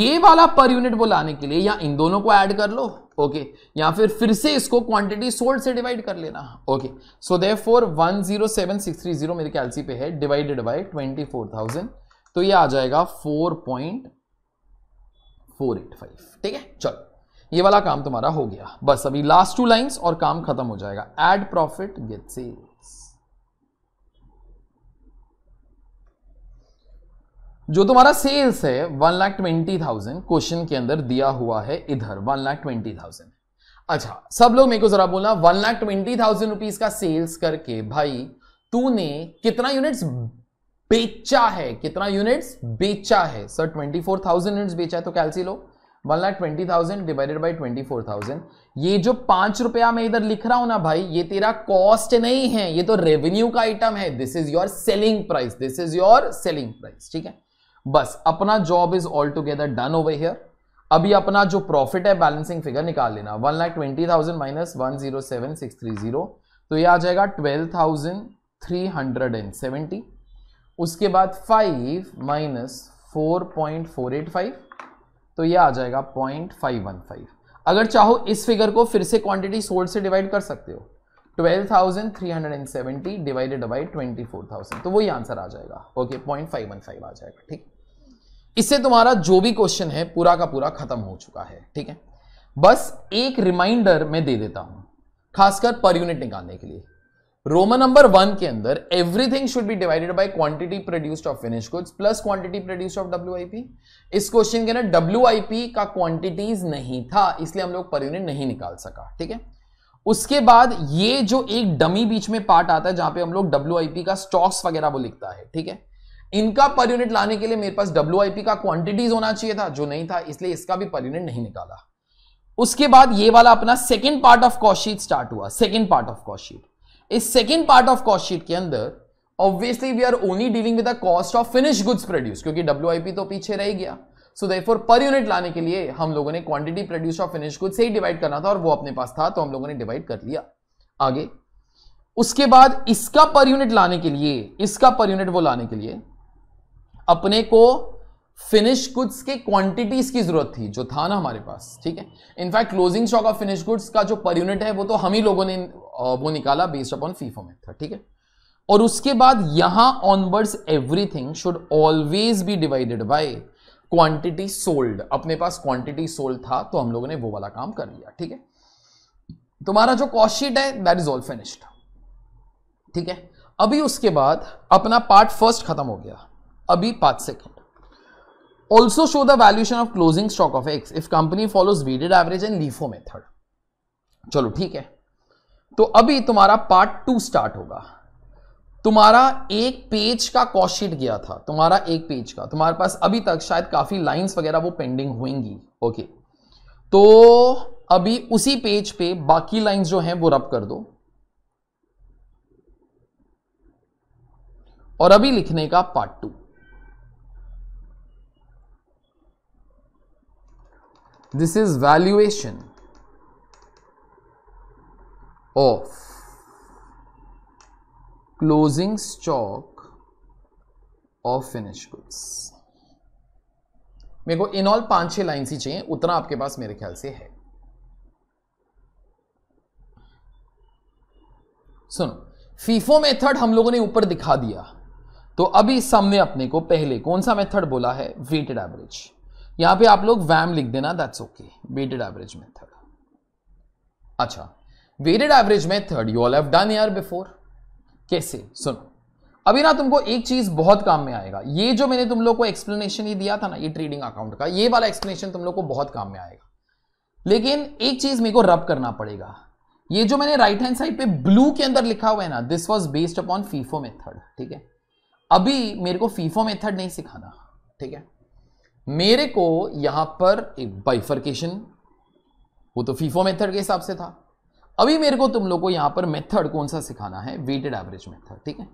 ये वाला पर यूनिट वो लाने के लिए या इन दोनों को ऐड कर लो ओके okay. या फिर फिर से इसको क्वांटिटी सोल्ड से डिवाइड कर लेना okay so the four one zero seven six three zero मेरे ख्याल पे है divided by twenty four thousand तो ये आ जाएगा four point four eight five ठीक है चलो ये वाला काम तुम्हारा हो गया बस अभी लास्ट टू लाइंस और काम खत्म हो जाएगा एड प्रॉफिट गेट सेल जो तुम्हारा सेल्स है one lakh twenty thousand question के अंदर दिया हुआ है इधर वन लाख ट्वेंटी थाउजेंड अच्छा सब लोग मेरे को जरा बोलना one lakh twenty thousand rupees का सेल्स करके भाई तूने कितना यूनिट्स बेचा है कितना यूनिट्स बेचा है sir twenty four thousand units बेचा है तो कैलसी लो one lakh twenty thousand divided by twenty four thousand ये जो पांच रुपया मैं इधर लिख रहा हूं ना भाई ये तेरा कॉस्ट नहीं है ये तो रेवेन्यू का आइटम है this is your selling price this is your selling price ठीक है बस अपना job is all together done over here अभी अपना जो प्रॉफिट है बैलेंसिंग फिगर निकाल लेना one lakh twenty thousand minus one zero seven six three zero तो ये आ जाएगा twelve thousand three hundred and seventy उसके बाद five minus four point four eight five तो ये आ जाएगा पॉइंट फाइव वन फाइव अगर चाहो इस फिगर को फिर से क्वांटिटी सोल्ड से डिवाइड कर सकते हो 12,370 डिवाइडेड बाय 24,000 तो वही आंसर आ जाएगा okay point five one five आ जाएगा ठीक इससे तुम्हारा जो भी क्वेश्चन है पूरा का पूरा खत्म हो चुका है ठीक है बस एक रिमाइंडर मैं दे देता हूं खासकर पर यूनिट निकालने के लिए रोमन नंबर वन के अंदर everything should be divided by quantity produced of finish goods plus quantity produced of W इस क्वेश्चन के ना डब्ल्यू का क्वांटिटीज नहीं था इसलिए हम लोग पर यूनिट नहीं निकाल सका ठीक है उसके बाद ये जो एक डमी बीच में पार्ट आता है जहां पे हम लोग डब्ल्यू का स्टॉक्स वगैरह वो लिखता है ठीक है इनका पर यूनिट लाने के लिए मेरे पास डब्ल्यू का क्वांटिटीज होना चाहिए था जो नहीं था इसलिए इसका भी पर यूनिट नहीं निकाला उसके बाद ये वाला अपना second part of cost sheet start हुआ सेकेंड पार्ट ऑफ कॉशीट इस सेकेंड पार्ट ऑफ कॉशीट के अंदर obviously we are only dealing with the cost of finish goods produce क्योंकि डब्ल्यू तो पीछे रह गया सो देफोर पर यूनिट लाने के लिए हम लोगों ने quantity produce of finish good से ही डिवाइड करना था और वो अपने पास था तो हम लोगों ने डिवाइड कर लिया आगे उसके बाद इसका पर यूनिट लाने के लिए इसका पर यूनिट वो लाने के लिए अपने को फिनिश गुड्स के क्वांटिटीज की जरूरत थी जो था ना हमारे पास ठीक है in fact closing stock of finish goods का जो पर यूनिट है वो तो हम ही लोगों ने वो निकाला बेस्ड अपॉन फीफो में था ठीक है और उसके बाद यहां onwards everything should always be divided by quantity sold अपने पास क्वांटिटी सोल्ड था तो हम लोगों ने वो वाला काम कर लिया ठीक है तुम्हारा जो कॉस्ट शीट है दैट इज ऑल फिनिश्ड ठीक है अभी उसके बाद अपना पार्ट फर्स्ट खत्म हो गया अभी part second also show the valuation of closing stock of X if company follows weighted average and LIFO method चलो ठीक है तो अभी तुम्हारा पार्ट टू स्टार्ट होगा तुम्हारा एक पेज का कॉशीट गया था तुम्हारा एक पेज का तुम्हारे पास अभी तक शायद काफ़ी लाइंस वगैरह वो पेंडिंग होंगी ओके तो अभी उसी पेज पे बाकी लाइंस जो हैं वो रब कर दो और अभी लिखने का part two this is valuation of closing stock of finish goods मेरे को इन ऑल पांच छह लाइन्स ही चाहिए उतना आपके पास मेरे ख्याल से है सुनो फीफो मेथड हम लोगों ने ऊपर दिखा दिया तो अभी सामने अपने को पहले कौन सा मेथड बोला है वेटेड एवरेज यहां पे आप लोग वैम लिख देना that's okay weighted average method अच्छा weighted average method you all have done year before कैसे सुनो अभी ना तुमको एक चीज बहुत काम में आएगा ये जो मैंने तुम लोग को एक्सप्लेनेशन ही दिया था ना ये ट्रेडिंग अकाउंट का ये वाला एक्सप्लेनेशन तुम लोग को बहुत काम में आएगा लेकिन एक चीज मेरे को रब करना पड़ेगा ये जो मैंने राइट हैंड साइड पे ब्लू के अंदर लिखा हुआ है ना this was based upon FIFO method ठीक है अभी मेरे को फीफो मेथड नहीं सिखाना ठीक है मेरे को यहां पर एक बाइफर्केशन वो तो फीफो मेथड के हिसाब से था अभी मेरे को तुम लोग को यहां पर मेथड कौन सा सिखाना है वेटेड एवरेज मेथड ठीक है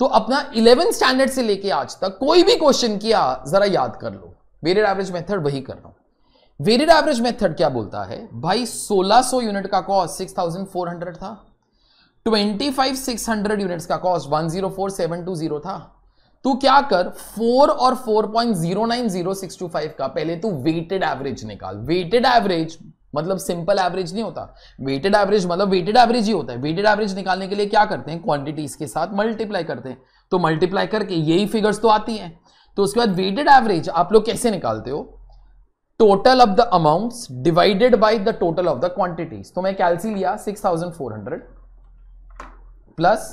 तो अपना इलेवन स्टैंडर्ड से लेके आज तक कोई भी क्वेश्चन किया जरा याद कर लो वेटेड एवरेज मेथड वही कर रहा हूं वेटेड एवरेज मेथड क्या बोलता है भाई 1600 यूनिट का कॉस्ट 6400 था 25600 यूनिट्स का कॉस्ट 104720 था तू क्या कर 4 और 4.090625 का पहले तू वेटेड एवरेज निकाल वेटेड एवरेज मतलब सिंपल एवरेज नहीं होता वेटेड एवरेज मतलब वेटेड एवरेज ही होता है वेटेड एवरेज निकालने के लिए क्या करते हैं क्वांटिटीज के साथ मल्टीप्लाई करते हैं तो मल्टीप्लाई करके यही फिगर्स तो आती हैं तो उसके बाद वेटेड एवरेज आप लोग कैसे निकालते हो total of the amounts divided by the total of the quantities तो मैं कैलसी लिया 6400 प्लस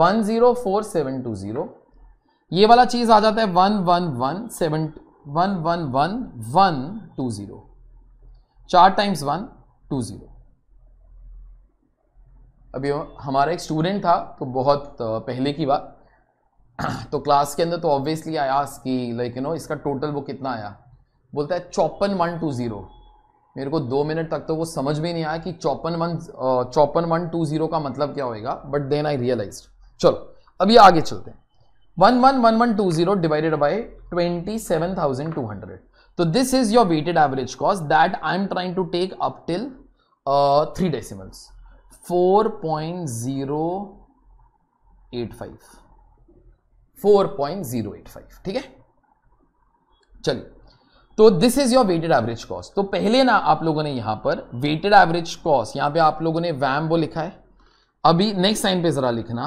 104720 ये वाला चीज आ जाता है one one one one one one one seven two zero चार टाइम्स वन टू ज़ीरो अभी हमारा एक स्टूडेंट था तो बहुत पहले की बात *clears throat* तो क्लास के अंदर तो ऑब्वियसली आया आस कि लाइक यू नो इसका टोटल वो कितना आया बोलता है चौपन वन टू ज़ीरो मेरे को दो मिनट तक तो वो समझ में नहीं आया कि चौपन वन चौपन वन टू ज़ीरो का मतलब क्या होएगा बट देन आई रियलाइज चलो अभी आगे चलते हैं one one one one two zero divided by twenty seven thousand two hundred तो this is your weighted average cost that I am trying to take up till three decimals four point zero eight five four point zero eight five ठीक है चलिए तो this is your weighted average cost तो पहले ना आप लोगों ने यहां पर वेटेड एवरेज कॉस्ट यहां पे आप लोगों ने वैम वो लिखा है अभी नेक्स्ट साइन पे जरा लिखना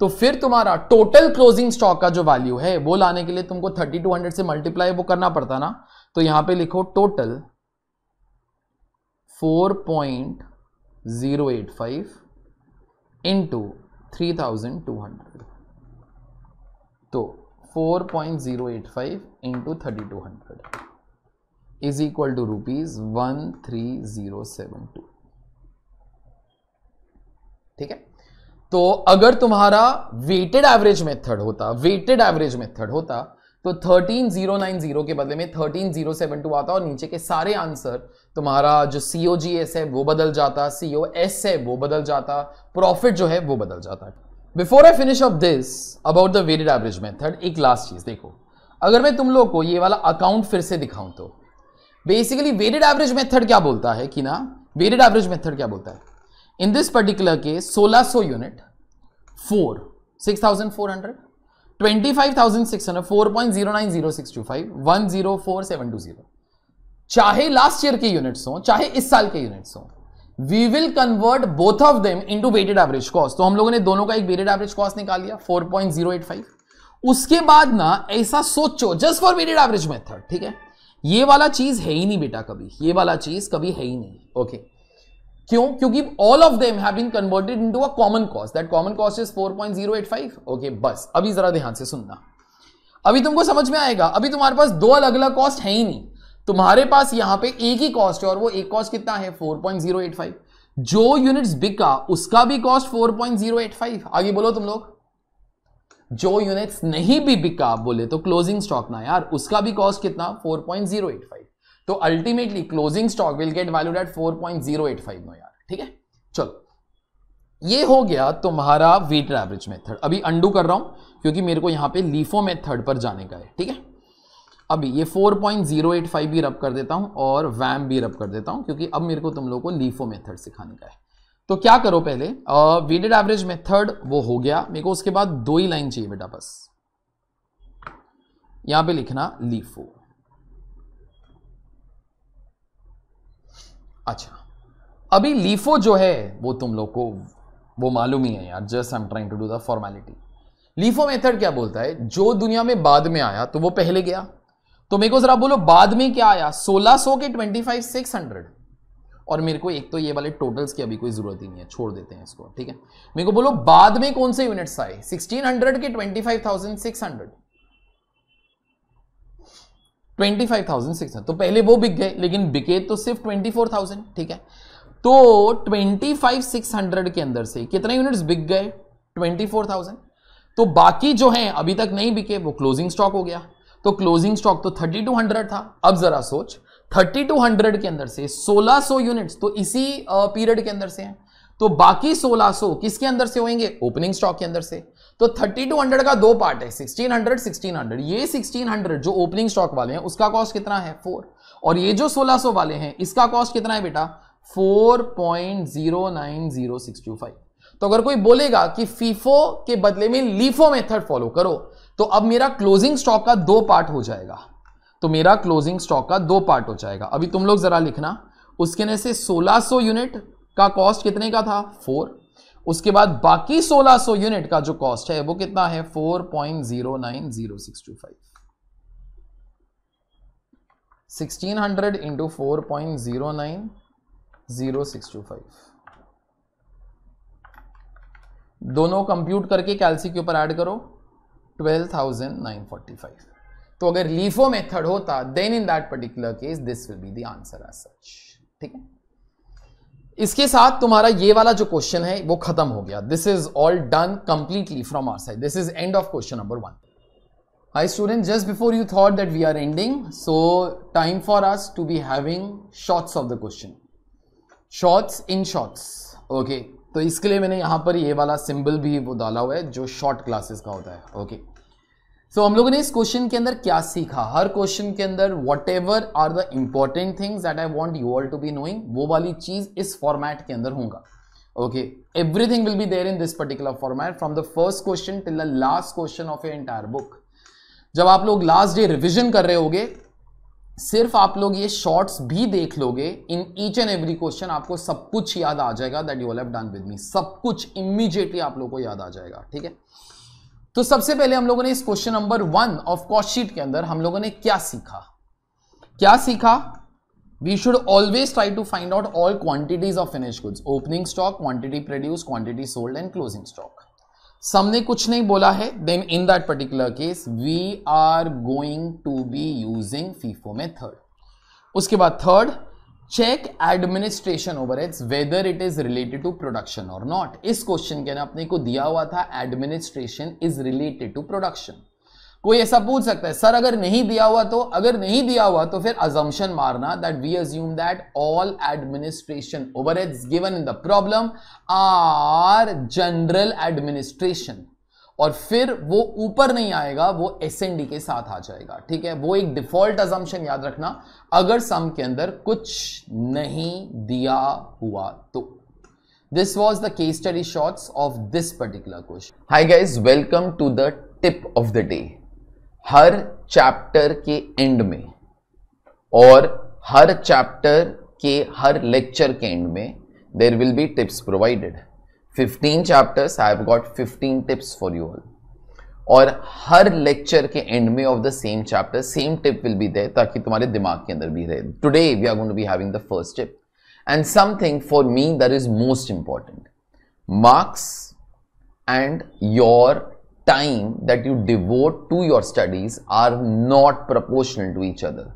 तो फिर तुम्हारा टोटल क्लोजिंग स्टॉक का जो वैल्यू है वो लाने के लिए तुमको 3200 से मल्टीप्लाई वो करना पड़ता ना तो यहां पे लिखो टोटल 4.085 इनटू 3200 तो 4.085 into thirty two hundred is equal to rupees one three zero seven two ठीक है तो अगर तुम्हारा वेटेड एवरेज मेथड होता वेटेड एवरेज मेथड होता तो 13090 के बदले में 13072 आता और नीचे के सारे आंसर तुम्हारा जो सीओ जी एस है वो बदल जाता सीओ एस है वो बदल जाता प्रॉफिट जो है वो बदल जाता before I finish off this about the weighted average method एक लास्ट चीज देखो अगर मैं तुम लोग को ये वाला अकाउंट फिर से दिखाऊं तो बेसिकली वेटेड एवरेज मेथड क्या बोलता है कि ना वेटेड एवरेज मेथड क्या बोलता है in this particular case 1600 unit 4 6400 25600 4.090625 zero चाहे लास्ट ईयर के यूनिट्स हो चाहे इस साल के यूनिट्स हो we will convert both of them into weighted average cost तो हम लोगों ने दोनों का एक वेटेड एवरेज कॉस्ट निकाल लिया 4.085 उसके बाद ना ऐसा सोचो just for weighted average method ठीक है ये वाला चीज है ही नहीं बेटा कभी ये वाला चीज कभी है ही नहीं ओके okay. क्यों क्योंकि all of them have been converted into a common cost that common cost is 4.085 okay बस अभी जरा ध्यान से सुनना अभी तुमको समझ में आएगा अभी तुम्हारे पास दो अलग अलग कॉस्ट है ही नहीं तुम्हारे पास यहां पे एक ही कॉस्ट है और वो एक कॉस्ट कितना है 4.085 जो यूनिट्स बिका उसका भी कॉस्ट 4.085 आगे बोलो तुम लोग जो यूनिट्स नहीं भी बिका बोले तो क्लोजिंग स्टॉक ना यार उसका भी कॉस्ट कितना 4.085 तो ultimately closing stock will get valued at five no यार ठीक है चलो ये हो गया तुम्हारा वेटेड एवरेज मेथड अभी अंडू कर रहा हूं क्योंकि मेरे को यहां पे लीफो मेथड पर जाने का है ठीक है अभी ये 4.085 भी रब कर देता हूं और वैम भी रब कर देता हूं क्योंकि अब मेरे को तुम लोगों को लीफो मेथड सिखाने का है तो क्या करो पहले वेटेड एवरेज मेथड वो हो गया मेरे को उसके बाद दो ही लाइन चाहिए बेटा बस यहां पे लिखना लीफो अच्छा अभी लीफो जो है वो तुम लोग को वो मालूम ही है यार just I am trying to do the formality LIFO method क्या बोलता है जो दुनिया में बाद में आया तो वो पहले गया तो मेरे को जरा बोलो बाद में क्या आया 1600 के 25 600 और मेरे को एक तो ये वाले टोटल्स की अभी कोई जरूरत ही नहीं है छोड़ देते हैं इसको ठीक है मेरे को बोलो बाद में कौन से यूनिट्स आए 1600 के 25,600 ट्वेंटी फाइव थाउजेंड सिक्स तो पहले वो बिक गए लेकिन बिके तो सिर्फ ट्वेंटी फोर थाउजेंड ठीक है तो ट्वेंटी फाइव सिक्स हंड्रेड के अंदर से कितने यूनिट्स बिक गए ट्वेंटी फोर थाउजेंड तो बाकी जो हैं अभी तक नहीं बिके वो क्लोजिंग स्टॉक हो गया तो क्लोजिंग स्टॉक तो थर्टी टू हंड्रेड था अब जरा सोच थर्टी टू हंड्रेड के अंदर से सोलह सो यूनिट्स तो इसी पीरियड के अंदर से हैं तो बाकी सोलह सो किसके अंदर से होंगे ओपनिंग स्टॉक के अंदर से तो 3200 का दो पार्ट है 1600 1600 ये 1600 जो ओपनिंग स्टॉक वाले हैं उसका कॉस्ट कितना है फोर और ये जो 1600 वाले हैं इसका कॉस्ट कितना है बेटा 4.090625 तो अगर कोई बोलेगा कि फीफो के बदले में लीफो मेथड फॉलो करो तो अब मेरा क्लोजिंग स्टॉक का दो पार्ट हो जाएगा तो मेरा क्लोजिंग स्टॉक का दो पार्ट हो जाएगा अभी तुम लोग जरा लिखना उसके ने से 1600 यूनिट का कॉस्ट कितने का था फोर उसके बाद बाकी 1600 यूनिट का जो कॉस्ट है वो कितना है 4.090625 into four point zero nine zero six two five दोनों कंप्यूट करके कैलसी के ऊपर ऐड करो twelve thousand nine forty five तो अगर लीफो मेथड होता then in that particular case this will be the answer as such ठीक है इसके साथ तुम्हारा ये वाला जो क्वेश्चन है वो खत्म हो गया this is all done completely from our side this is end of question number one hi student just before you thought that we are ending so time for us to be having shorts of the question shorts in shorts okay तो इसके लिए मैंने यहां पर ये वाला symbol भी वो डाला हुआ है जो शॉर्ट क्लासेस का होता है ओके okay. सो so, हम लोगों ने इस क्वेश्चन के अंदर क्या सीखा हर क्वेश्चन के अंदर whatever are the important things that I want you all to be knowing वो वाली चीज इस फॉर्मेट के अंदर होगा okay everything will be there in this particular format from the first question till the last question of a entire book जब आप लोग लास्ट डे रिविजन कर रहे होगे सिर्फ आप लोग ये शॉर्ट्स भी देख लोगे in each and every question आपको सब कुछ याद आ जाएगा that you have done with me सब कुछ इमीजिएटली आप लोग को याद आ जाएगा ठीक है तो सबसे पहले हम लोगों ने इस question number one of cost sheet के अंदर हम लोगों ने क्या सीखा क्या सीखा we should always try to find out all quantities of finish goods opening stock quantity produce quantity sold and closing stock सबने कुछ नहीं बोला है then in that particular case we are going to be using FIFO method उसके बाद third check administration over its weather it is related to production और not इस question के ना अपने को दिया हुआ था administration is related to production कोई ऐसा पूछ सकता है सर अगर नहीं दिया हुआ तो अगर नहीं दिया हुआ तो फिर अजम्पन मारना that we assume that all administration over given in the problem are general administration और फिर वो ऊपर नहीं आएगा वो एस के साथ आ जाएगा ठीक है वो एक डिफॉल्ट अजम्पन याद रखना अगर सम के अंदर कुछ नहीं दिया हुआ तो this was the case study shorts of this particular question hi guys welcome to the tip of the day हर चैप्टर के एंड में और हर चैप्टर के हर लेक्चर के एंड में there will be tips provided 15 chapters I have got 15 tips for you all और हर lecture के एंड में of the same chapter same tip will be there ताकि तुम्हारे दिमाग के अंदर भी रहे today we are going to be having the first tip and something for me that is most important marks and your time that you devote to your studies are not proportional to each other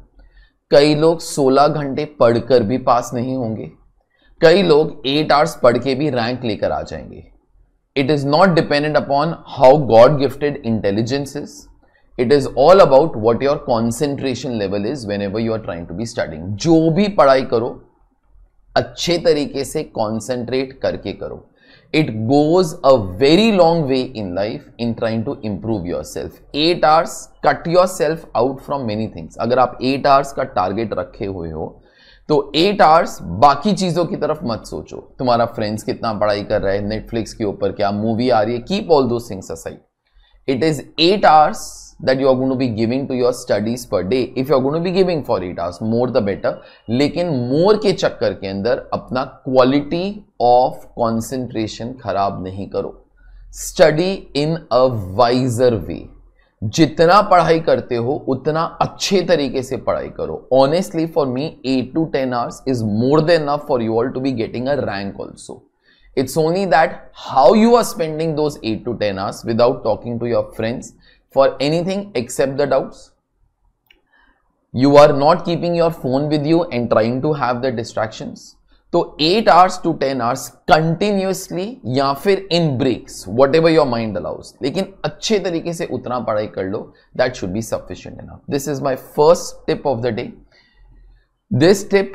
कई लोग 16 घंटे पढ़कर भी पास नहीं होंगे कई लोग eight hours पढ़ के भी रैंक लेकर आ जाएंगे it is not dependent upon how god gifted intelligence is it is all about what your concentration level is whenever you are trying to be starting जो भी पढ़ाई करो अच्छे तरीके से कॉन्सेंट्रेट करके करो it goes a very long way in life in trying to improve yourself eight hours cut yourself out from many things अगर आप एट आवर्स का टारगेट रखे हुए हो तो एट आवर्स बाकी चीज़ों की तरफ मत सोचो तुम्हारा फ्रेंड्स कितना पढ़ाई कर रहा है नेटफ्लिक्स के ऊपर क्या मूवी आ रही है keep all those things aside it is eight hours that you are going to be giving to your studies per day if you are going to be giving for eight hours more the better लेकिन मोर के चक्कर के अंदर अपना quality of concentration खराब नहीं करो स्टडी इन अ वाइजर वे जितना पढ़ाई करते हो उतना अच्छे तरीके से पढ़ाई करो honestly for me eight to ten hours is more than enough for you all to be getting a rank also it's only that how you are spending those eight to ten hours without talking to your friends for anything except the doubts you are not keeping your phone with you and trying to have the distractions तो eight hours to ten hours continuously या फिर इन breaks whatever your mind allows लेकिन अच्छे तरीके से उतना पढ़ाई कर लो that should be sufficient in this is my first tip of the day this tip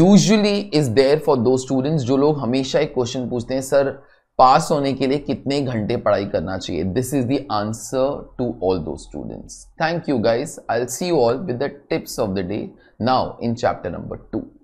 usually is there for those students जो लोग हमेशा एक क्वेश्चन पूछते हैं सर पास होने के लिए कितने घंटे पढ़ाई करना चाहिए this is the answer to all those students thank you guys I see you all with the tips of the day now in chapter number to